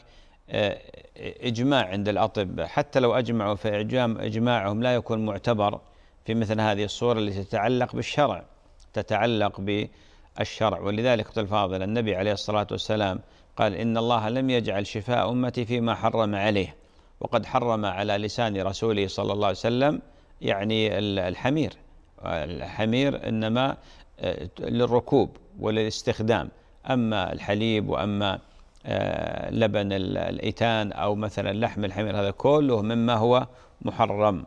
آه، إجماع عند الأطباء حتى لو أجمعوا فاعجام اجماعهم لا يكون معتبر في مثل هذه الصورة التي تتعلق بالشرع تتعلق بالشرع ولذلك قلت الفاضل النبي عليه الصلاة والسلام قال إن الله لم يجعل شفاء أمتي فيما حرم عليه وقد حرم على لسان رسوله صلى الله عليه وسلم يعني الحمير الحمير إنما آه، للركوب وللاستخدام أما الحليب وأما آه، لبن الايتان أو مثلا لحم الحمير هذا كله مما هو محرم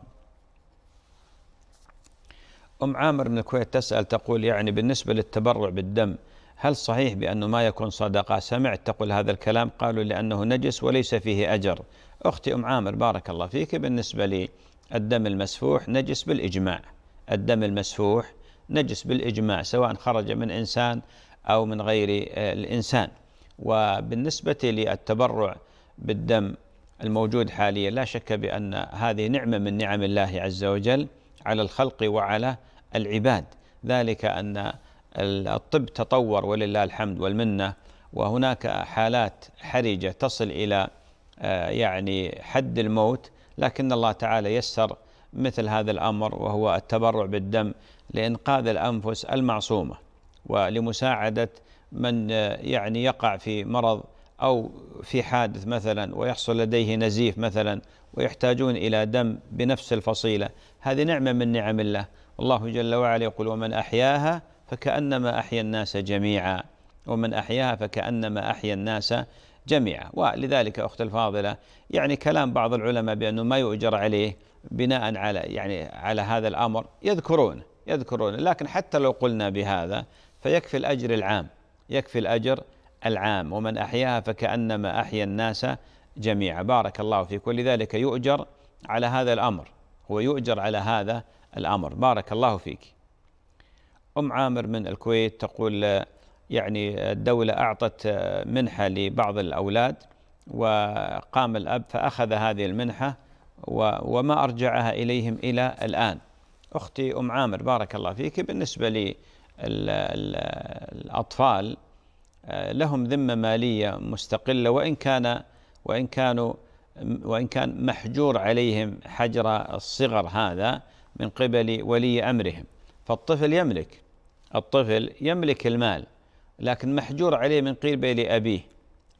أم عامر من الكويت تسأل تقول يعني بالنسبة للتبرع بالدم هل صحيح بأنه ما يكون صدقة سمعت تقول هذا الكلام قالوا لأنه نجس وليس فيه أجر أختي أم عامر بارك الله فيك بالنسبة للدم المسفوح نجس بالإجماع الدم المسفوح نجس بالإجماع سواء خرج من إنسان أو من غير آه، الإنسان وبالنسبة للتبرع بالدم الموجود حاليا لا شك بأن هذه نعمة من نعم الله عز وجل على الخلق وعلى العباد ذلك أن الطب تطور ولله الحمد والمنة وهناك حالات حرجة تصل إلى آه، يعني حد الموت لكن الله تعالى يسر مثل هذا الأمر وهو التبرع بالدم لإنقاذ الأنفس المعصومة ولمساعدة من آه، يعني يقع في مرض أو في حادث مثلا ويحصل لديه نزيف مثلا ويحتاجون إلى دم بنفس الفصيلة هذه نعمة من نعم الله والله جل وعلا يقول ومن أحياها فكأنما أحيا الناس جميعا ومن أحياها فكأنما أحيا الناس جميعا ولذلك أخت الفاضلة يعني كلام بعض العلماء بأنه ما يؤجر عليه بناء على يعني على هذا الأمر يذكرون يذكرون لكن حتى لو قلنا بهذا فيكفي الأجر العام يكفي الأجر العام ومن أحياها فكأنما أحيا الناس جميعا بارك الله فيك ولذلك يؤجر على هذا الأمر هو يؤجر على هذا الأمر بارك الله فيك أم عامر من الكويت تقول يعني الدولة أعطت منحة لبعض الأولاد وقام الأب فأخذ هذه المنحة وما أرجعها إليهم إلى الآن أختي أم عامر بارك الله فيك بالنسبة لي الأطفال آه، لهم ذمة مالية مستقلة وإن كان وإن كانوا وإن كان محجور عليهم حجر الصغر هذا من قبل ولي أمرهم فالطفل يملك الطفل يملك المال لكن محجور عليه من قبل أبيه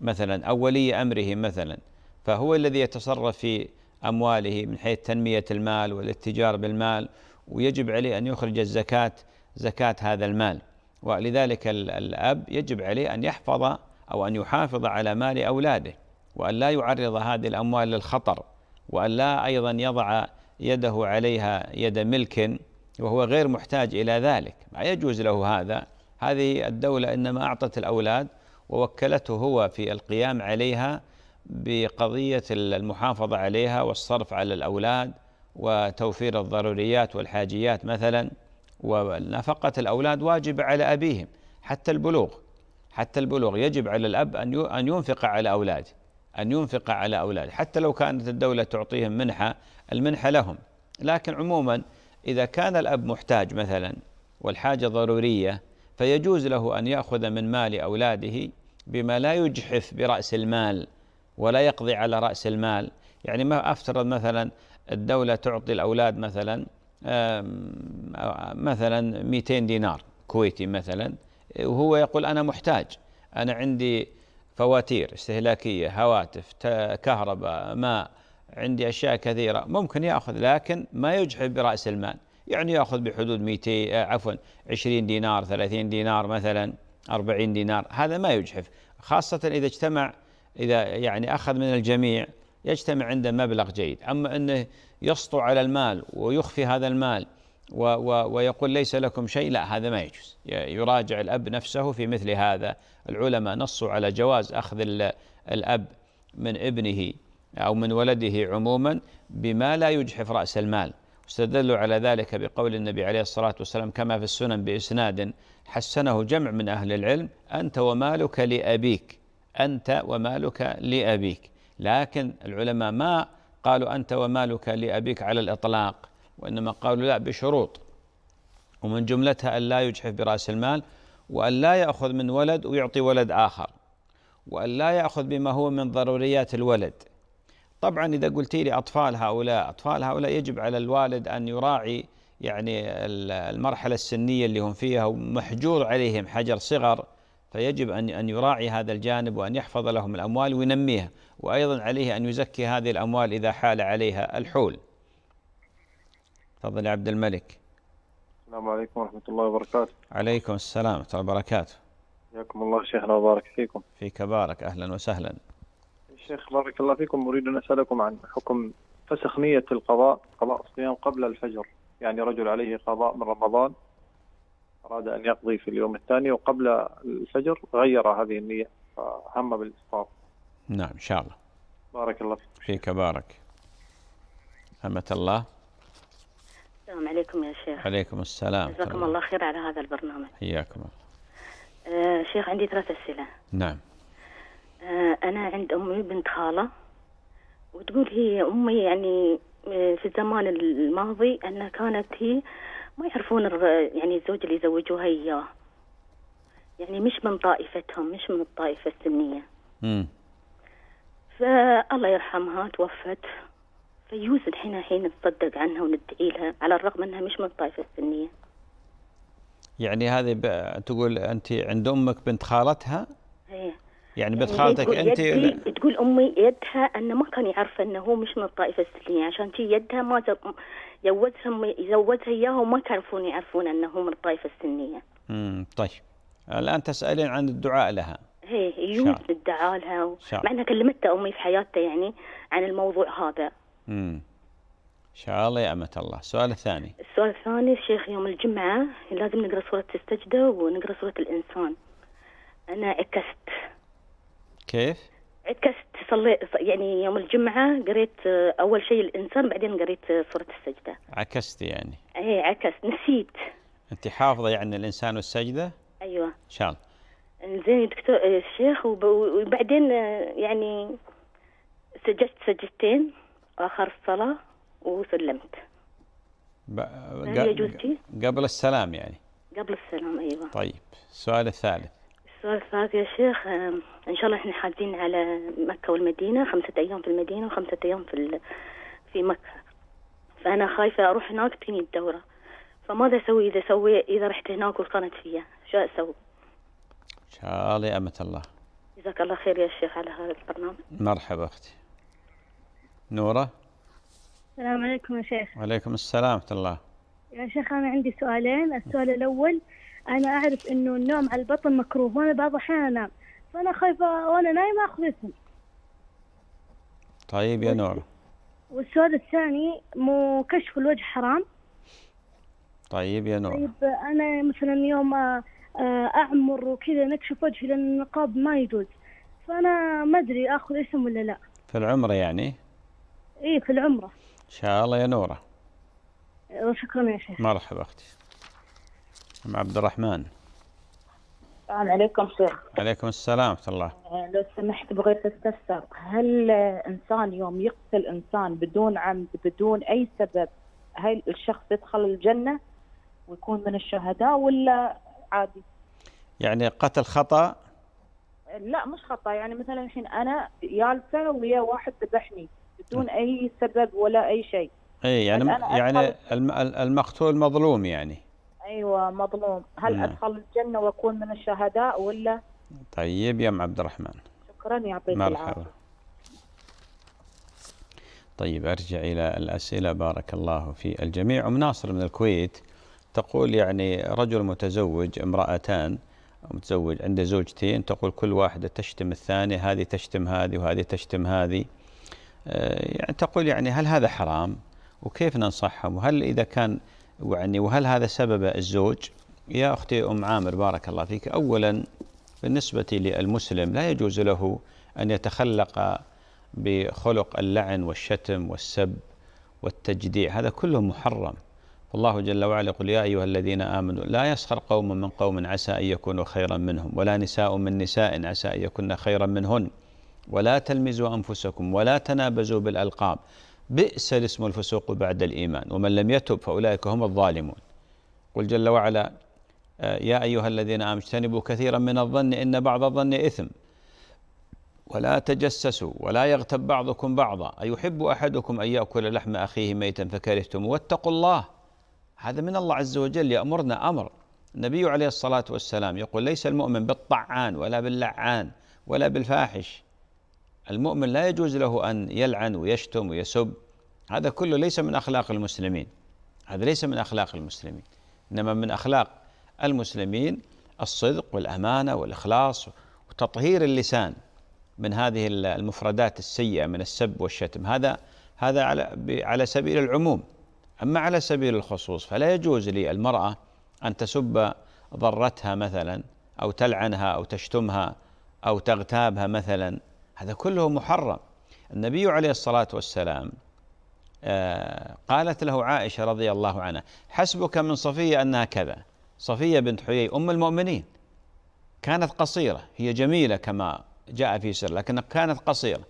مثلا أو ولي أمره مثلا فهو الذي يتصرف في أمواله من حيث تنمية المال والاتجار بالمال ويجب عليه أن يخرج الزكاة زكاة هذا المال ولذلك الأب يجب عليه أن يحفظ أو أن يحافظ على مال أولاده وأن لا يعرض هذه الأموال للخطر وأن لا أيضا يضع يده عليها يد ملك وهو غير محتاج إلى ذلك ما يجوز له هذا هذه الدولة إنما أعطت الأولاد ووكلته هو في القيام عليها بقضية المحافظة عليها والصرف على الأولاد وتوفير الضروريات والحاجيات مثلا ونفقة الأولاد واجب على أبيهم حتى البلوغ حتى البلوغ يجب على الأب أن أن ينفق على أولاده أن ينفق على أولاده حتى لو كانت الدولة تعطيهم منحة المنحة لهم لكن عموما إذا كان الأب محتاج مثلا والحاجة ضرورية فيجوز له أن يأخذ من مال أولاده بما لا يجحف برأس المال ولا يقضي على رأس المال يعني ما أفترض مثلا الدولة تعطي الأولاد مثلا مثلا 200 دينار كويتي مثلا وهو يقول أنا محتاج أنا عندي فواتير استهلاكية هواتف كهرباء ماء عندي أشياء كثيرة ممكن يأخذ لكن ما يجحف برأس المال يعني يأخذ بحدود 200 آه، عفوا 20 دينار 30 دينار مثلا 40 دينار هذا ما يجحف خاصة إذا اجتمع إذا يعني أخذ من الجميع يجتمع عنده مبلغ جيد أما أنه يسطو على المال ويخفي هذا المال و و ويقول ليس لكم شيء لا هذا ما يجوز يراجع الأب نفسه في مثل هذا العلماء نصوا على جواز أخذ الأب من ابنه أو من ولده عموما بما لا يجحف رأس المال استدلوا على ذلك بقول النبي عليه الصلاة والسلام كما في السنن بإسناد حسنه جمع من أهل العلم أنت ومالك لأبيك أنت ومالك لأبيك لكن العلماء ما قالوا أنت ومالك لأبيك على الإطلاق وإنما قالوا لا بشروط ومن جملتها أن لا يجحف برأس المال وأن لا يأخذ من ولد ويعطي ولد آخر وأن لا يأخذ بما هو من ضروريات الولد طبعا إذا قلت لي أطفال هؤلاء أطفال هؤلاء يجب على الوالد أن يراعي يعني المرحلة السنية اللي هم فيها ومحجور عليهم حجر صغر فيجب أن أن يراعي هذا الجانب وأن يحفظ لهم الأموال وينميها وأيضا عليه أن يزكي هذه الأموال إذا حال عليها الحول تفضل عبد الملك السلام عليكم ورحمة الله وبركاته عليكم السلام ورحمة الله وبركاته حياكم الله شيخنا وبارك فيكم فيك بارك أهلا وسهلا شيخ بارك الله فيكم أريد أن أسألكم عن حكم فسخ نية القضاء قضاء الصيام قبل الفجر يعني رجل عليه قضاء من رمضان أراد أن يقضي في اليوم الثاني وقبل الفجر غير هذه النية فهم بالإفطار نعم إن شاء الله بارك الله فيك فيك بارك همة الله السلام عليكم يا شيخ عليكم السلام جزاكم الله خير على هذا البرنامج حياكم الله آه، شيخ عندي ثلاث أسئلة نعم آه، أنا عند أمي بنت خالة وتقول هي أمي يعني آه، في الزمان الماضي أنها كانت هي ما يعرفون يعني الزوج اللي يزوجوها إياه يعني مش من طائفتهم مش من الطائفة السنية امم فالله يرحمها توفت فيوز الحين الحين نتصدق عنها وندعي لها على الرغم انها مش من الطائفه السنيه يعني هذه ب... تقول انت عند امك بنت خالتها ايه يعني بنت يعني خالتك انت تقول امي يدها انه ما كان يعرف انه هو مش من الطائفه السنيه عشان تي يدها ما زوجها يزوجها اياها وما كانوا يعرفون انه هو من الطائفه السنيه امم طيب الان تسالين عن الدعاء لها هي عيوب ندعى لها و... مع انها كلمتها امي في حياتها يعني عن الموضوع هذا. امم ان شاء الله يا امة الله، السؤال الثاني. السؤال الثاني الشيخ يوم الجمعة لازم نقرا سورة السجدة ونقرا سورة الانسان. انا عكست. كيف؟ عكست صليت يعني يوم الجمعة قريت أول شيء الإنسان بعدين قريت سورة السجدة عكست يعني إيه عكست نسيت أنت حافظة يعني الإنسان والسجدة؟ أيوه إن شاء الله زين دكتور آه، الشيخ وبعدين آه، يعني سجدت سجدتين اخر الصلاه وسلمت قبل السلام يعني قبل السلام ايوه طيب السؤال الثالث السؤال الثالث يا شيخ آه، ان شاء الله احنا حاجزين على مكه والمدينه خمسه ايام في المدينه وخمسه ايام في ال... في مكه فانا خايفه اروح هناك تجيني الدوره فماذا اسوي اذا سوي اذا رحت هناك وصلت فيها شو اسوي؟ شاء الله يا أمة الله جزاك الله خير يا شيخ على هذا البرنامج مرحبا أختي نورة السلام عليكم يا شيخ وعليكم السلام ورحمة الله يا شيخ أنا عندي سؤالين السؤال الأول أنا أعرف إنه النوم على البطن مكروه وأنا بعض الأحيان أنام فأنا خايفة وأنا نايمة أخذ اسم طيب يا نورة والسؤال الثاني مو كشف الوجه حرام طيب يا نورة طيب أنا مثلا يوم آه، آه، اعمر وكذا نكشف وجهي لان النقاب ما يجوز فانا ما ادري اخذ اسم ولا لا في العمره يعني اي في العمره ان شاء الله يا نوره آه، شكرا يا شيخ مرحبا اختي ام عبد الرحمن السلام عليكم شيخ عليكم السلام ورحمه الله آه، لو سمحت بغيت استفسر هل انسان يوم يقتل انسان بدون عمد بدون اي سبب هل الشخص يدخل الجنه ويكون من الشهداء ولا عادي يعني قتل خطأ لا مش خطأ يعني مثلا الحين أنا جالسه ويا واحد ذبحني بدون أي سبب ولا أي شيء اي يعني يعني المقتول مظلوم يعني ايوه مظلوم هل مم. ادخل الجنه واكون من الشهداء ولا طيب يا ام عبد الرحمن شكرا يعطيك العافيه طيب ارجع الى الاسئله بارك الله في الجميع ام ناصر من الكويت تقول يعني رجل متزوج امرأتان متزوج عنده زوجتين تقول كل واحدة تشتم الثانية هذه تشتم هذه وهذه تشتم هذه آه، يعني تقول يعني هل هذا حرام وكيف ننصحهم وهل إذا كان يعني وهل هذا سبب الزوج يا أختي أم عامر بارك الله فيك أولا بالنسبة للمسلم لا يجوز له أن يتخلق بخلق اللعن والشتم والسب والتجديع هذا كله محرم الله جل وعلا يقول يا أيها الذين آمنوا لا يسخر قوم من قوم عسى أن يكونوا خيرا منهم ولا نساء من نساء عسى أن يكون خيرا منهن ولا تلمزوا أنفسكم ولا تنابزوا بالألقاب بئس الاسم الفسوق بعد الإيمان ومن لم يتب فأولئك هم الظالمون قل جل وعلا آه، يا أيها الذين آمنوا اجتنبوا كثيرا من الظن إن بعض الظن إثم ولا تجسسوا ولا يغتب بعضكم بعضا أيحب أحدكم أن يأكل لحم أخيه ميتا فكرهتم واتقوا الله هذا من الله عز وجل يأمرنا أمر النبي عليه الصلاة والسلام يقول ليس المؤمن بالطعان ولا باللعان ولا بالفاحش المؤمن لا يجوز له أن يلعن ويشتم ويسب هذا كله ليس من أخلاق المسلمين هذا ليس من أخلاق المسلمين إنما من أخلاق المسلمين الصدق والأمانة والإخلاص وتطهير اللسان من هذه المفردات السيئة من السب والشتم هذا هذا على على سبيل العموم أما على سبيل الخصوص فلا يجوز للمرأة أن تسب ضرتها مثلا أو تلعنها أو تشتمها أو تغتابها مثلا هذا كله محرم النبي عليه الصلاة والسلام آه، قالت له عائشة رضي الله عنها حسبك من صفية أنها كذا صفية بنت حيي أم المؤمنين كانت قصيرة هي جميلة كما جاء في سر لكن كانت قصيرة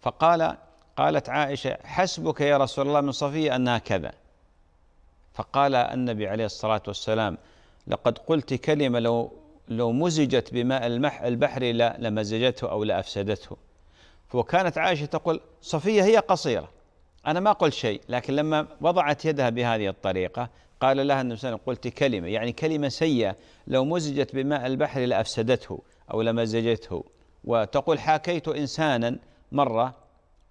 فقال قالت عائشة حسبك يا رسول الله من صفية أنها كذا فقال النبي عليه الصلاة والسلام لقد قلت كلمة لو لو مزجت بماء المح البحر لمزجته أو لأفسدته وكانت عائشة تقول صفية هي قصيرة أنا ما قلت شيء لكن لما وضعت يدها بهذه الطريقة قال لها النبي صلى الله عليه وسلم قلت كلمة يعني كلمة سيئة لو مزجت بماء البحر لأفسدته أو لمزجته وتقول حاكيت إنسانا مرة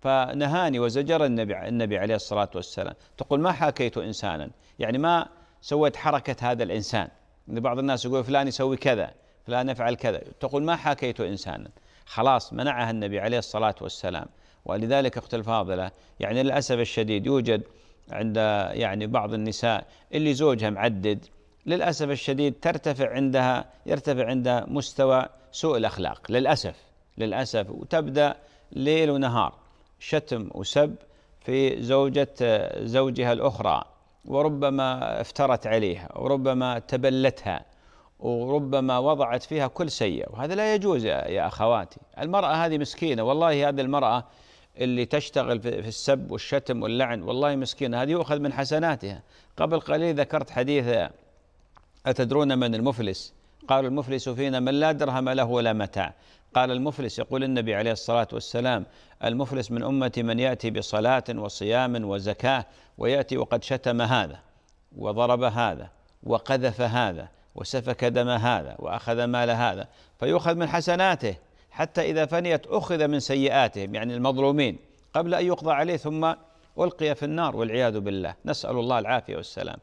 فنهاني وزجر النبي النبي عليه الصلاه والسلام تقول ما حاكيت انسانا يعني ما سويت حركه هذا الانسان بعض الناس يقول فلان يسوي كذا فلان يفعل كذا تقول ما حاكيت انسانا خلاص منعها النبي عليه الصلاه والسلام ولذلك اخت الفاضله يعني للاسف الشديد يوجد عند يعني بعض النساء اللي زوجها معدد للاسف الشديد ترتفع عندها يرتفع عندها مستوى سوء الاخلاق للاسف للاسف وتبدا ليل ونهار شتم وسب في زوجة زوجها الأخرى وربما افترت عليها وربما تبلتها وربما وضعت فيها كل سيء وهذا لا يجوز يا أخواتي المرأة هذه مسكينة والله هذه المرأة اللي تشتغل في السب والشتم واللعن والله مسكينة هذه يؤخذ من حسناتها قبل قليل ذكرت حديث أتدرون من المفلس قالوا المفلس فينا من لا درهم له ولا متاع قال المفلس يقول النبي عليه الصلاة والسلام المفلس من أمتي من يأتي بصلاة وصيام وزكاة ويأتي وقد شتم هذا وضرب هذا وقذف هذا وسفك دم هذا وأخذ مال هذا فيؤخذ من حسناته حتى إذا فنيت أخذ من سيئاتهم يعني المظلومين قبل أن يقضى عليه ثم ألقي في النار والعياذ بالله نسأل الله العافية والسلام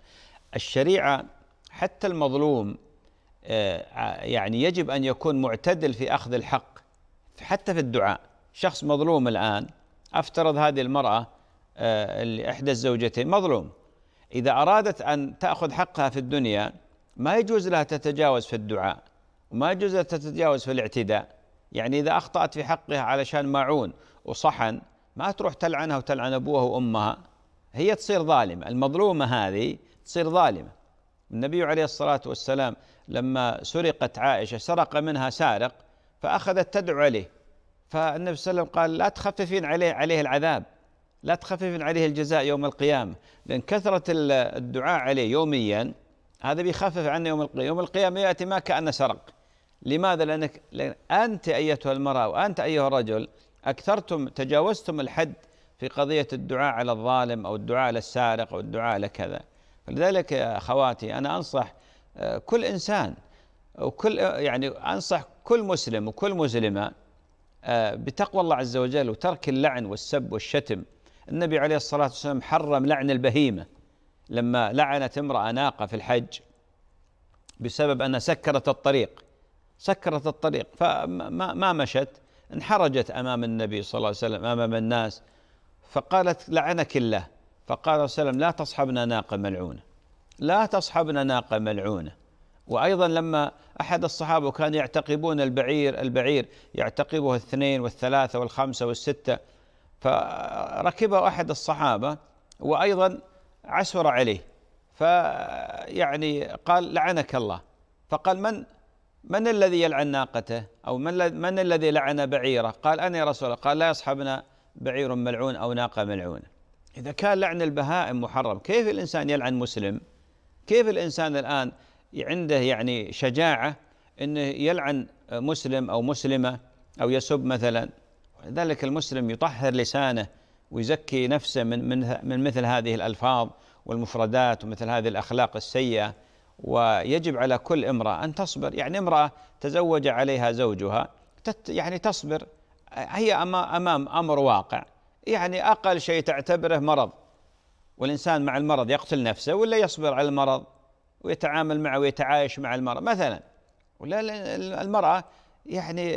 الشريعة حتى المظلوم آه، يعني يجب أن يكون معتدل في أخذ الحق حتى في الدعاء شخص مظلوم الآن أفترض هذه المرأة آه، إحدى الزوجتين مظلوم إذا أرادت أن تأخذ حقها في الدنيا ما يجوز لها تتجاوز في الدعاء وما يجوز لها تتجاوز في الاعتداء يعني إذا أخطأت في حقها علشان ماعون وصحن ما تروح تلعنها وتلعن أبوها وأمها هي تصير ظالمة المظلومة هذه تصير ظالمة النبي عليه الصلاة والسلام لما سرقت عائشه سرق منها سارق فاخذت تدعو عليه فالنبي صلى الله عليه وسلم قال لا تخففين عليه عليه العذاب لا تخففين عليه الجزاء يوم القيامه لان كثره الدعاء عليه يوميا هذا بيخفف عنه يوم القيامه يوم القيامه ياتي ما كانه سرق لماذا لانك لأن انت ايتها المراه وانت ايها الرجل اكثرتم تجاوزتم الحد في قضيه الدعاء على الظالم او الدعاء على السارق او الدعاء على كذا فلذلك يا اخواتي انا انصح كل انسان وكل يعني انصح كل مسلم وكل مسلمه آه، بتقوى الله عز وجل وترك اللعن والسب والشتم النبي عليه الصلاه والسلام حرم لعن البهيمه لما لعنت امراه ناقه في الحج بسبب انها سكرت الطريق سكرت الطريق فما ما مشت انحرجت امام النبي صلى الله عليه وسلم امام الناس فقالت لعنك الله فقال صلى الله عليه وسلم لا تصحبنا ناقه ملعونه لا تصحبنا ناقه ملعونه وايضا لما احد الصحابه كان يعتقبون البعير البعير يعتقبه الاثنين والثلاثه والخمسه والسته فركبه احد الصحابه وايضا عسر عليه فيعني قال لعنك الله فقال من من الذي يلعن ناقته او من من الذي لعن بعيره؟ قال انا يا رسول الله قال لا يصحبنا بعير ملعون او ناقه ملعونه. اذا كان لعن البهائم محرم كيف الانسان يلعن مسلم؟ كيف الانسان الان عنده يعني شجاعه انه يلعن مسلم او مسلمه او يسب مثلا ذلك المسلم يطهر لسانه ويزكي نفسه من من من مثل هذه الالفاظ والمفردات ومثل هذه الاخلاق السيئه ويجب على كل امراه ان تصبر يعني امراه تزوج عليها زوجها يعني تصبر هي امام امر واقع يعني اقل شيء تعتبره مرض والإنسان مع المرض يقتل نفسه ولا يصبر على المرض ويتعامل معه ويتعايش مع المرض مثلا ولا المرأة يعني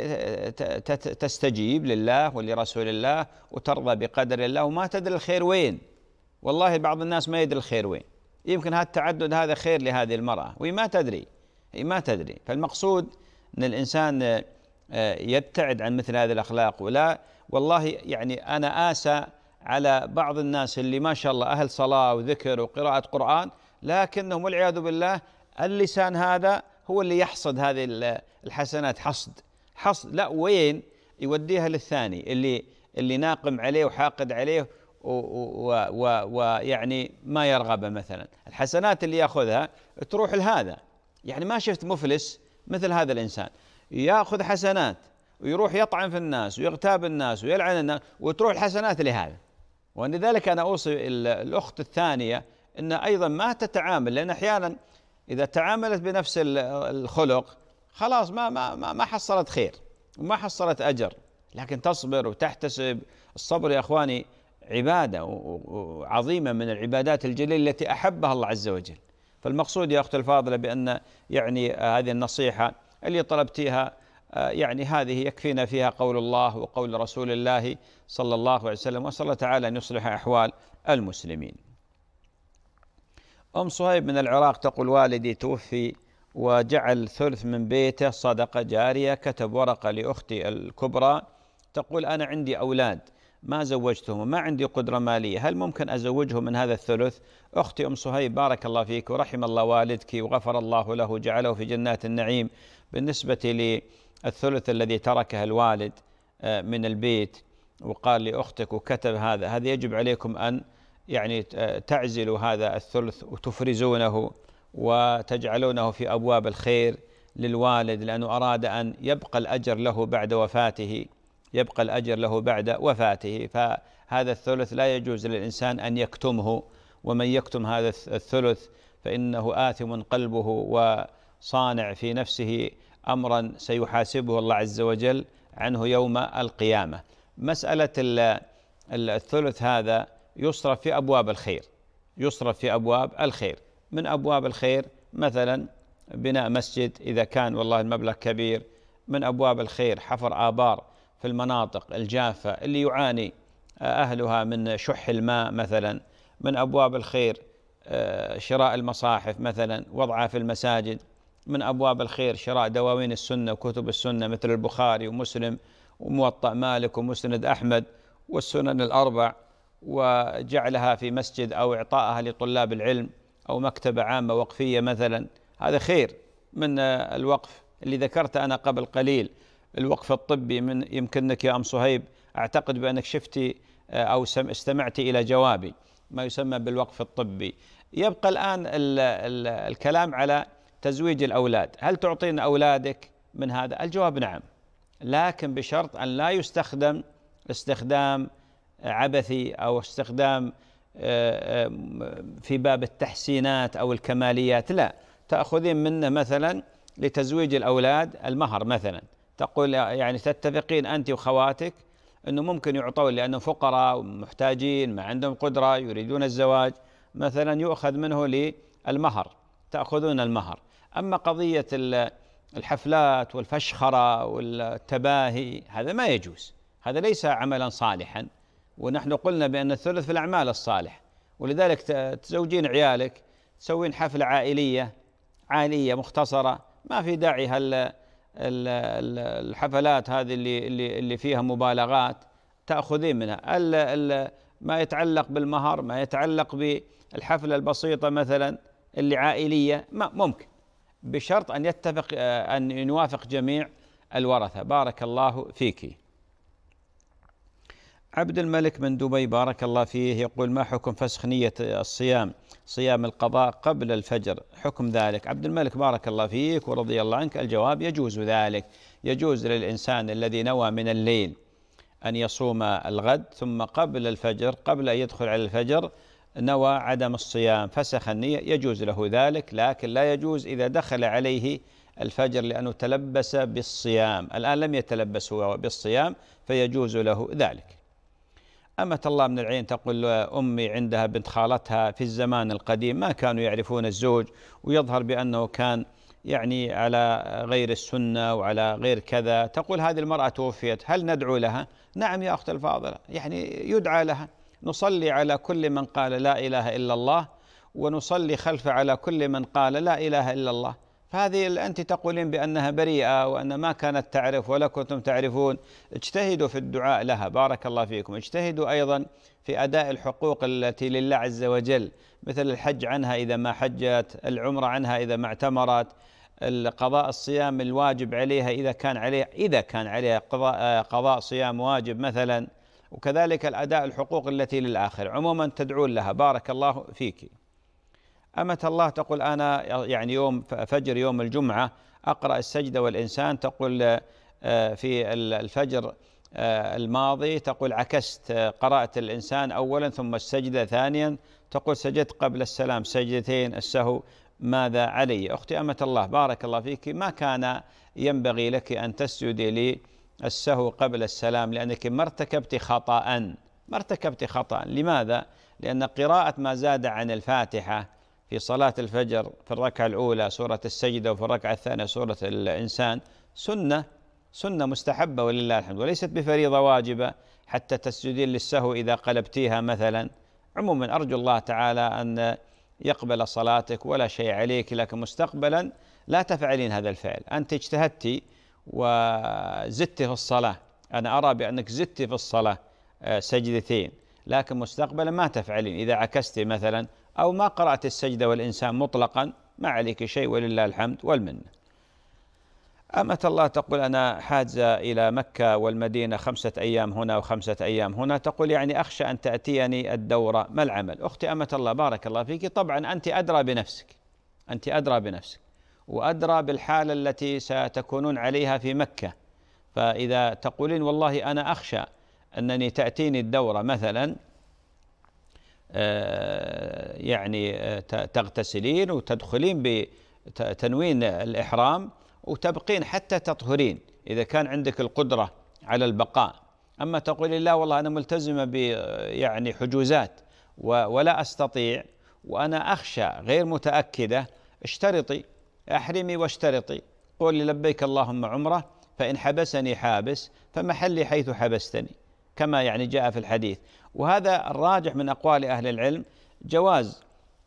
تستجيب لله ولرسول الله وترضى بقدر الله وما تدري الخير وين والله بعض الناس ما يدري الخير وين يمكن هذا التعدد هذا خير لهذه المرأة وهي ما تدري هي ما تدري فالمقصود أن الإنسان آه، يبتعد عن مثل هذه الأخلاق ولا والله يعني أنا آسى على بعض الناس اللي ما شاء الله أهل صلاة وذكر وقراءة قرآن لكنهم والعياذ بالله اللسان هذا هو اللي يحصد هذه الحسنات حصد حصد لا وين يوديها للثاني اللي اللي ناقم عليه وحاقد عليه ويعني ما يرغبه مثلا الحسنات اللي ياخذها تروح لهذا يعني ما شفت مفلس مثل هذا الانسان ياخذ حسنات ويروح يطعن في الناس ويغتاب الناس ويلعن الناس وتروح الحسنات لهذا ولذلك أنا أوصي الأخت الثانية أن أيضا ما تتعامل لأن أحيانا إذا تعاملت بنفس الخلق خلاص ما ما ما حصلت خير وما حصلت أجر لكن تصبر وتحتسب الصبر يا إخواني عبادة عظيمه من العبادات الجليلة التي أحبها الله عز وجل فالمقصود يا أخت الفاضلة بأن يعني هذه النصيحة اللي طلبتيها آه، يعني هذه يكفينا فيها قول الله وقول رسول الله صلى الله عليه وسلم وصلى الله تعالى أن يصلح أحوال المسلمين أم صهيب من العراق تقول والدي توفي وجعل ثلث من بيته صدقة جارية كتب ورقة لأختي الكبرى تقول أنا عندي أولاد ما زوجتهم وما عندي قدرة مالية هل ممكن أزوجهم من هذا الثلث أختي أم صهيب بارك الله فيك ورحم الله والدك وغفر الله له جعله في جنات النعيم بالنسبة لي الثلث الذي تركه الوالد آه، من البيت وقال لأختك وكتب هذا هذا يجب عليكم أن يعني آه، تعزلوا هذا الثلث وتفرزونه وتجعلونه في أبواب الخير للوالد لأنه أراد أن يبقى الأجر له بعد وفاته يبقى الأجر له بعد وفاته فهذا الثلث لا يجوز للإنسان أن يكتمه ومن يكتم هذا الثلث فإنه آثم قلبه وصانع في نفسه امرا سيحاسبه الله عز وجل عنه يوم القيامه. مساله الثلث هذا يصرف في ابواب الخير. يصرف في ابواب الخير، من ابواب الخير مثلا بناء مسجد اذا كان والله المبلغ كبير، من ابواب الخير حفر ابار في المناطق الجافه اللي يعاني آه، اهلها من شح الماء مثلا، من ابواب الخير آه، شراء المصاحف مثلا، وضعها في المساجد. من أبواب الخير شراء دواوين السنة وكتب السنة مثل البخاري ومسلم وموطأ مالك ومسند أحمد والسنن الأربع وجعلها في مسجد أو إعطائها لطلاب العلم أو مكتبة عامة وقفية مثلا هذا خير من آه، الوقف اللي ذكرته أنا قبل قليل الوقف الطبي من يمكنك يا أم صهيب أعتقد بأنك شفتي آه، أو استمعتي إلى جوابي ما يسمى بالوقف الطبي يبقى الآن الكلام على تزويج الأولاد هل تعطين أولادك من هذا الجواب نعم لكن بشرط أن لا يستخدم استخدام عبثي أو استخدام آه، آه، في باب التحسينات أو الكماليات لا تأخذين منه مثلا لتزويج الأولاد المهر مثلا تقول يعني تتفقين أنت وخواتك أنه ممكن يعطون لأنهم فقراء ومحتاجين ما عندهم قدرة يريدون الزواج مثلا يؤخذ منه للمهر تأخذون المهر أما قضية الحفلات والفشخرة والتباهي هذا ما يجوز هذا ليس عملا صالحا ونحن قلنا بأن الثلث في الأعمال الصالح ولذلك تزوجين عيالك تسوين حفلة عائلية عائلية مختصرة ما في داعي هل الحفلات هذه اللي اللي اللي فيها مبالغات تاخذين منها ما يتعلق بالمهر ما يتعلق بالحفله البسيطه مثلا اللي عائليه ما ممكن بشرط ان يتفق ان يوافق جميع الورثه بارك الله فيك. عبد الملك من دبي بارك الله فيه يقول ما حكم فسخ نية الصيام صيام القضاء قبل الفجر حكم ذلك عبد الملك بارك الله فيك ورضي الله عنك الجواب يجوز ذلك يجوز للإنسان الذي نوى من الليل أن يصوم الغد ثم قبل الفجر قبل أن يدخل على الفجر نوى عدم الصيام فسخ النية يجوز له ذلك لكن لا يجوز إذا دخل عليه الفجر لأنه تلبس بالصيام الآن لم يتلبس هو بالصيام فيجوز له ذلك أمة الله من العين تقول أمي عندها بنت خالتها في الزمان القديم ما كانوا يعرفون الزوج ويظهر بأنه كان يعني على غير السنة وعلى غير كذا تقول هذه المرأة توفيت هل ندعو لها؟ نعم يا أخت الفاضلة يعني يدعى لها نصلي على كل من قال لا اله الا الله ونصلي خلف على كل من قال لا اله الا الله فهذه انت تقولين بانها بريئه وان ما كانت تعرف ولا كنتم تعرفون اجتهدوا في الدعاء لها بارك الله فيكم اجتهدوا ايضا في اداء الحقوق التي لله عز وجل مثل الحج عنها اذا ما حجت العمره عنها اذا ما اعتمرت قضاء الصيام الواجب عليها اذا كان عليها اذا كان عليها قضاء, آه، قضاء صيام واجب مثلا وكذلك الأداء الحقوق التي للآخر عموما تدعون لها بارك الله فيك أمة الله تقول أنا يعني يوم فجر يوم الجمعة أقرأ السجدة والإنسان تقول آه، في الفجر آه، الماضي تقول عكست آه، قرأت الإنسان أولا ثم السجدة ثانيا تقول سجدت قبل السلام سجدتين السهو ماذا علي أختي أمة الله بارك الله فيك ما كان ينبغي لك أن تسجدي لي السهو قبل السلام لأنك ما ارتكبت خطأ ما ارتكبت خطأ لماذا؟ لأن قراءة ما زاد عن الفاتحة في صلاة الفجر في الركعة الأولى سورة السجدة وفي الركعة الثانية سورة الإنسان سنة سنة مستحبة ولله الحمد وليست بفريضة واجبة حتى تسجدين للسهو إذا قلبتيها مثلا عموما أرجو الله تعالى أن يقبل صلاتك ولا شيء عليك لكن مستقبلا لا تفعلين هذا الفعل أنت اجتهدتي وزدت في الصلاة أنا أرى بأنك زدت في الصلاة آه، سجدتين لكن مستقبلا ما تفعلين إذا عكست مثلا أو ما قرأت السجدة والإنسان مطلقا ما عليك شيء ولله الحمد والمنة أمة الله تقول أنا حاجة إلى مكة والمدينة خمسة أيام هنا وخمسة أيام هنا تقول يعني أخشى أن تأتيني الدورة ما العمل أختي أمة الله بارك الله فيك طبعا أنت أدرى بنفسك أنت أدرى بنفسك وأدرى بالحالة التي ستكونون عليها في مكة فإذا تقولين والله أنا أخشى أنني تأتيني الدورة مثلا آه، يعني آه، تغتسلين وتدخلين بتنوين الإحرام وتبقين حتى تطهرين إذا كان عندك القدرة على البقاء أما تقولين لا والله أنا ملتزمة ب يعني حجوزات ولا أستطيع وأنا أخشى غير متأكدة اشترطي احرمي واشترطي قولي لبيك اللهم عمره فان حبسني حابس فمحلي حيث حبستني كما يعني جاء في الحديث وهذا الراجح من اقوال اهل العلم جواز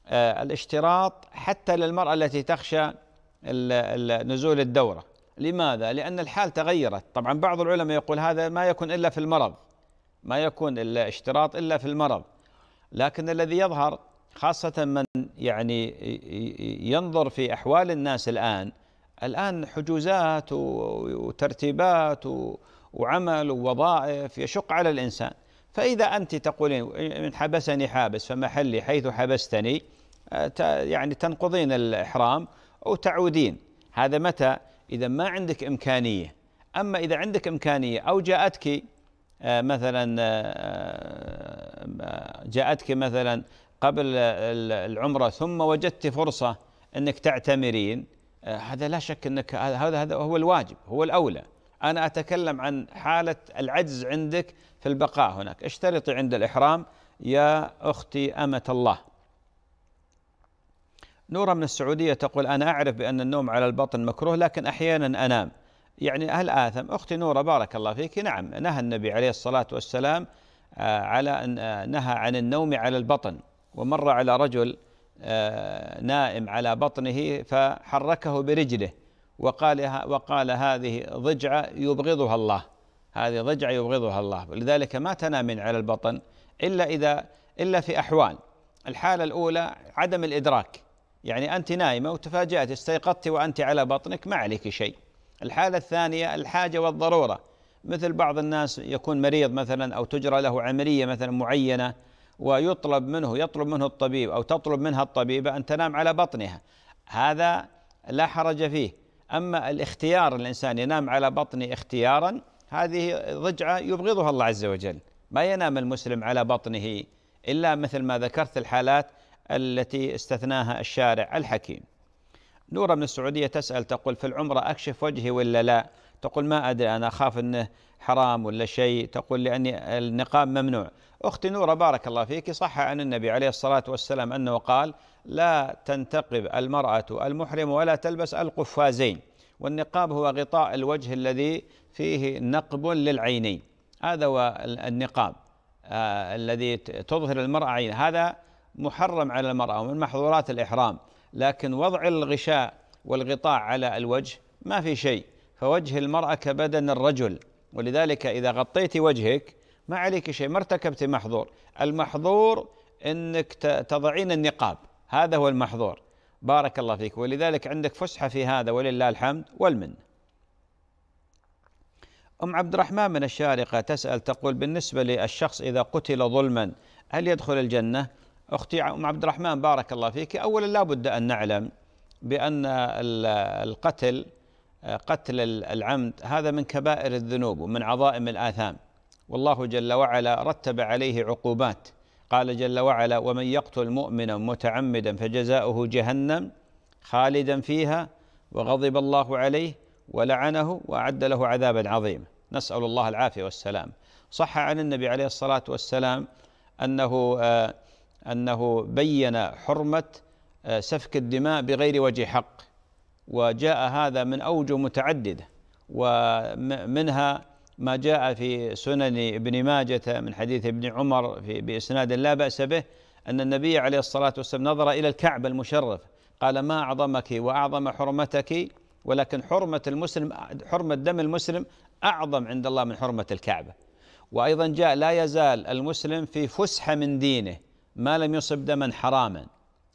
آه، الاشتراط حتى للمراه التي تخشى نزول الدوره لماذا؟ لان الحال تغيرت طبعا بعض العلماء يقول هذا ما يكون الا في المرض ما يكون الاشتراط الا في المرض لكن الذي يظهر خاصة من يعني ينظر في أحوال الناس الآن الآن حجوزات وترتيبات وعمل ووظائف يشق على الإنسان فإذا أنت تقولين إن حبسني حابس فمحلي حيث حبستني آه، يعني تنقضين الإحرام أو تعودين هذا متى إذا ما عندك إمكانية أما إذا عندك إمكانية أو جاءتك آه، مثلا آه، جاءتك مثلا قبل العمرة ثم وجدت فرصة أنك تعتمرين آه، هذا لا شك أنك هذا هذا هو الواجب هو الأولى أنا أتكلم عن حالة العجز عندك في البقاء هناك اشترطي عند الإحرام يا أختي أمة الله نورة من السعودية تقول أنا أعرف بأن النوم على البطن مكروه لكن أحيانا أنام يعني هل آثم أختي نورة بارك الله فيك نعم نهى النبي عليه الصلاة والسلام آه، على أن آه، نهى عن النوم على البطن ومر على رجل آه، نائم على بطنه فحركه برجله وقال وقال هذه ضجعة يبغضها الله هذه ضجعة يبغضها الله لذلك ما تنام من على البطن إلا إذا إلا في أحوال الحالة الأولى عدم الإدراك يعني أنت نايمة وتفاجأت استيقظت وأنت على بطنك ما عليك شيء الحالة الثانية الحاجة والضرورة مثل بعض الناس يكون مريض مثلا أو تجرى له عملية مثلا معينة ويطلب منه يطلب منه الطبيب أو تطلب منها الطبيبة أن تنام على بطنها هذا لا حرج فيه أما الاختيار الإنسان ينام على بطنه اختيارا هذه ضجعة يبغضها الله عز وجل ما ينام المسلم على بطنه إلا مثل ما ذكرت الحالات التي استثناها الشارع الحكيم نورة من السعودية تسأل تقول في العمرة أكشف وجهي ولا لا تقول ما أدري أنا أخاف أنه حرام ولا شيء تقول لأني النقاب ممنوع أختي نورة بارك الله فيك صح عن النبي عليه الصلاة والسلام أنه قال لا تنتقب المرأة المحرم ولا تلبس القفازين والنقاب هو غطاء الوجه الذي فيه نقب للعينين هذا هو النقاب آه الذي تظهر المرأة عين هذا محرم على المرأة ومن محظورات الإحرام لكن وضع الغشاء والغطاء على الوجه ما في شيء فوجه المرأة كبدن الرجل ولذلك إذا غطيت وجهك ما عليك شيء ما ارتكبت محظور المحظور أنك تضعين النقاب هذا هو المحظور بارك الله فيك ولذلك عندك فسحة في هذا ولله الحمد والمن أم عبد الرحمن من الشارقة تسأل تقول بالنسبة للشخص إذا قتل ظلما هل يدخل الجنة أختي أم عبد الرحمن بارك الله فيك أولا لا بد أن نعلم بأن القتل قتل العمد هذا من كبائر الذنوب ومن عظائم الآثام والله جل وعلا رتب عليه عقوبات قال جل وعلا ومن يقتل مؤمنا متعمدا فجزاؤه جهنم خالدا فيها وغضب الله عليه ولعنه واعد له عذابا عظيما نسال الله العافيه والسلام صح عن النبي عليه الصلاه والسلام انه آه، انه بين حرمه آه، سفك الدماء بغير وجه حق وجاء هذا من اوجه متعدده ومنها ما جاء في سنن ابن ماجة من حديث ابن عمر في بإسناد لا بأس به أن النبي عليه الصلاة والسلام نظر إلى الكعبة المشرف قال ما أعظمك وأعظم حرمتك ولكن حرمة المسلم حرمة دم المسلم أعظم عند الله من حرمة الكعبة وأيضا جاء لا يزال المسلم في فسحة من دينه ما لم يصب دما حراما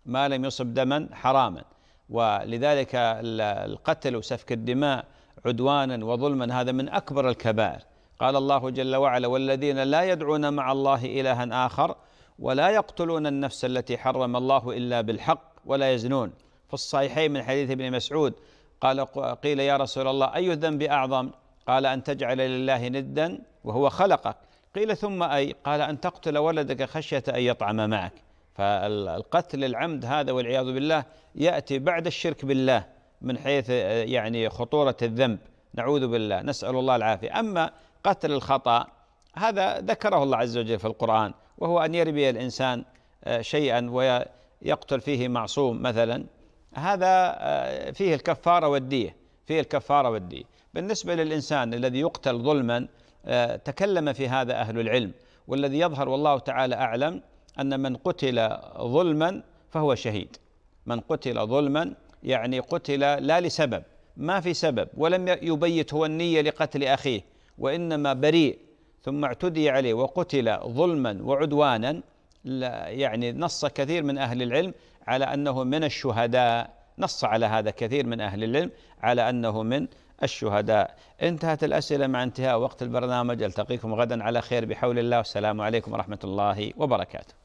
ما لم يصب دما حراما ولذلك القتل وسفك الدماء عدوانا وظلما هذا من أكبر الكبائر قال الله جل وعلا والذين لا يدعون مع الله إلها آخر ولا يقتلون النفس التي حرم الله إلا بالحق ولا يزنون في الصحيحين من حديث ابن مسعود قال قيل يا رسول الله أي الذنب أعظم قال أن تجعل لله ندا وهو خلقك قيل ثم أي قال أن تقتل ولدك خشية أن يطعم معك فالقتل العمد هذا والعياذ بالله يأتي بعد الشرك بالله من حيث آه، يعني خطورة الذنب نعوذ بالله نسأل الله العافية أما قتل الخطأ هذا ذكره الله عز وجل في القرآن وهو أن يربي الإنسان آه، شيئا ويقتل فيه معصوم مثلا هذا آه، فيه الكفارة والدية فيه الكفارة والدية بالنسبة للإنسان الذي يقتل ظلما تكلم في هذا أهل العلم والذي يظهر والله تعالى أعلم أن من قتل ظلما فهو شهيد من قتل ظلما يعني قتل لا لسبب ما في سبب ولم يبيت هو النية لقتل أخيه وإنما بريء ثم اعتدي عليه وقتل ظلما وعدوانا يعني نص كثير من أهل العلم على أنه من الشهداء نص على هذا كثير من أهل العلم على أنه من الشهداء انتهت الأسئلة مع انتهاء وقت البرنامج ألتقيكم غدا على خير بحول الله والسلام عليكم ورحمة الله وبركاته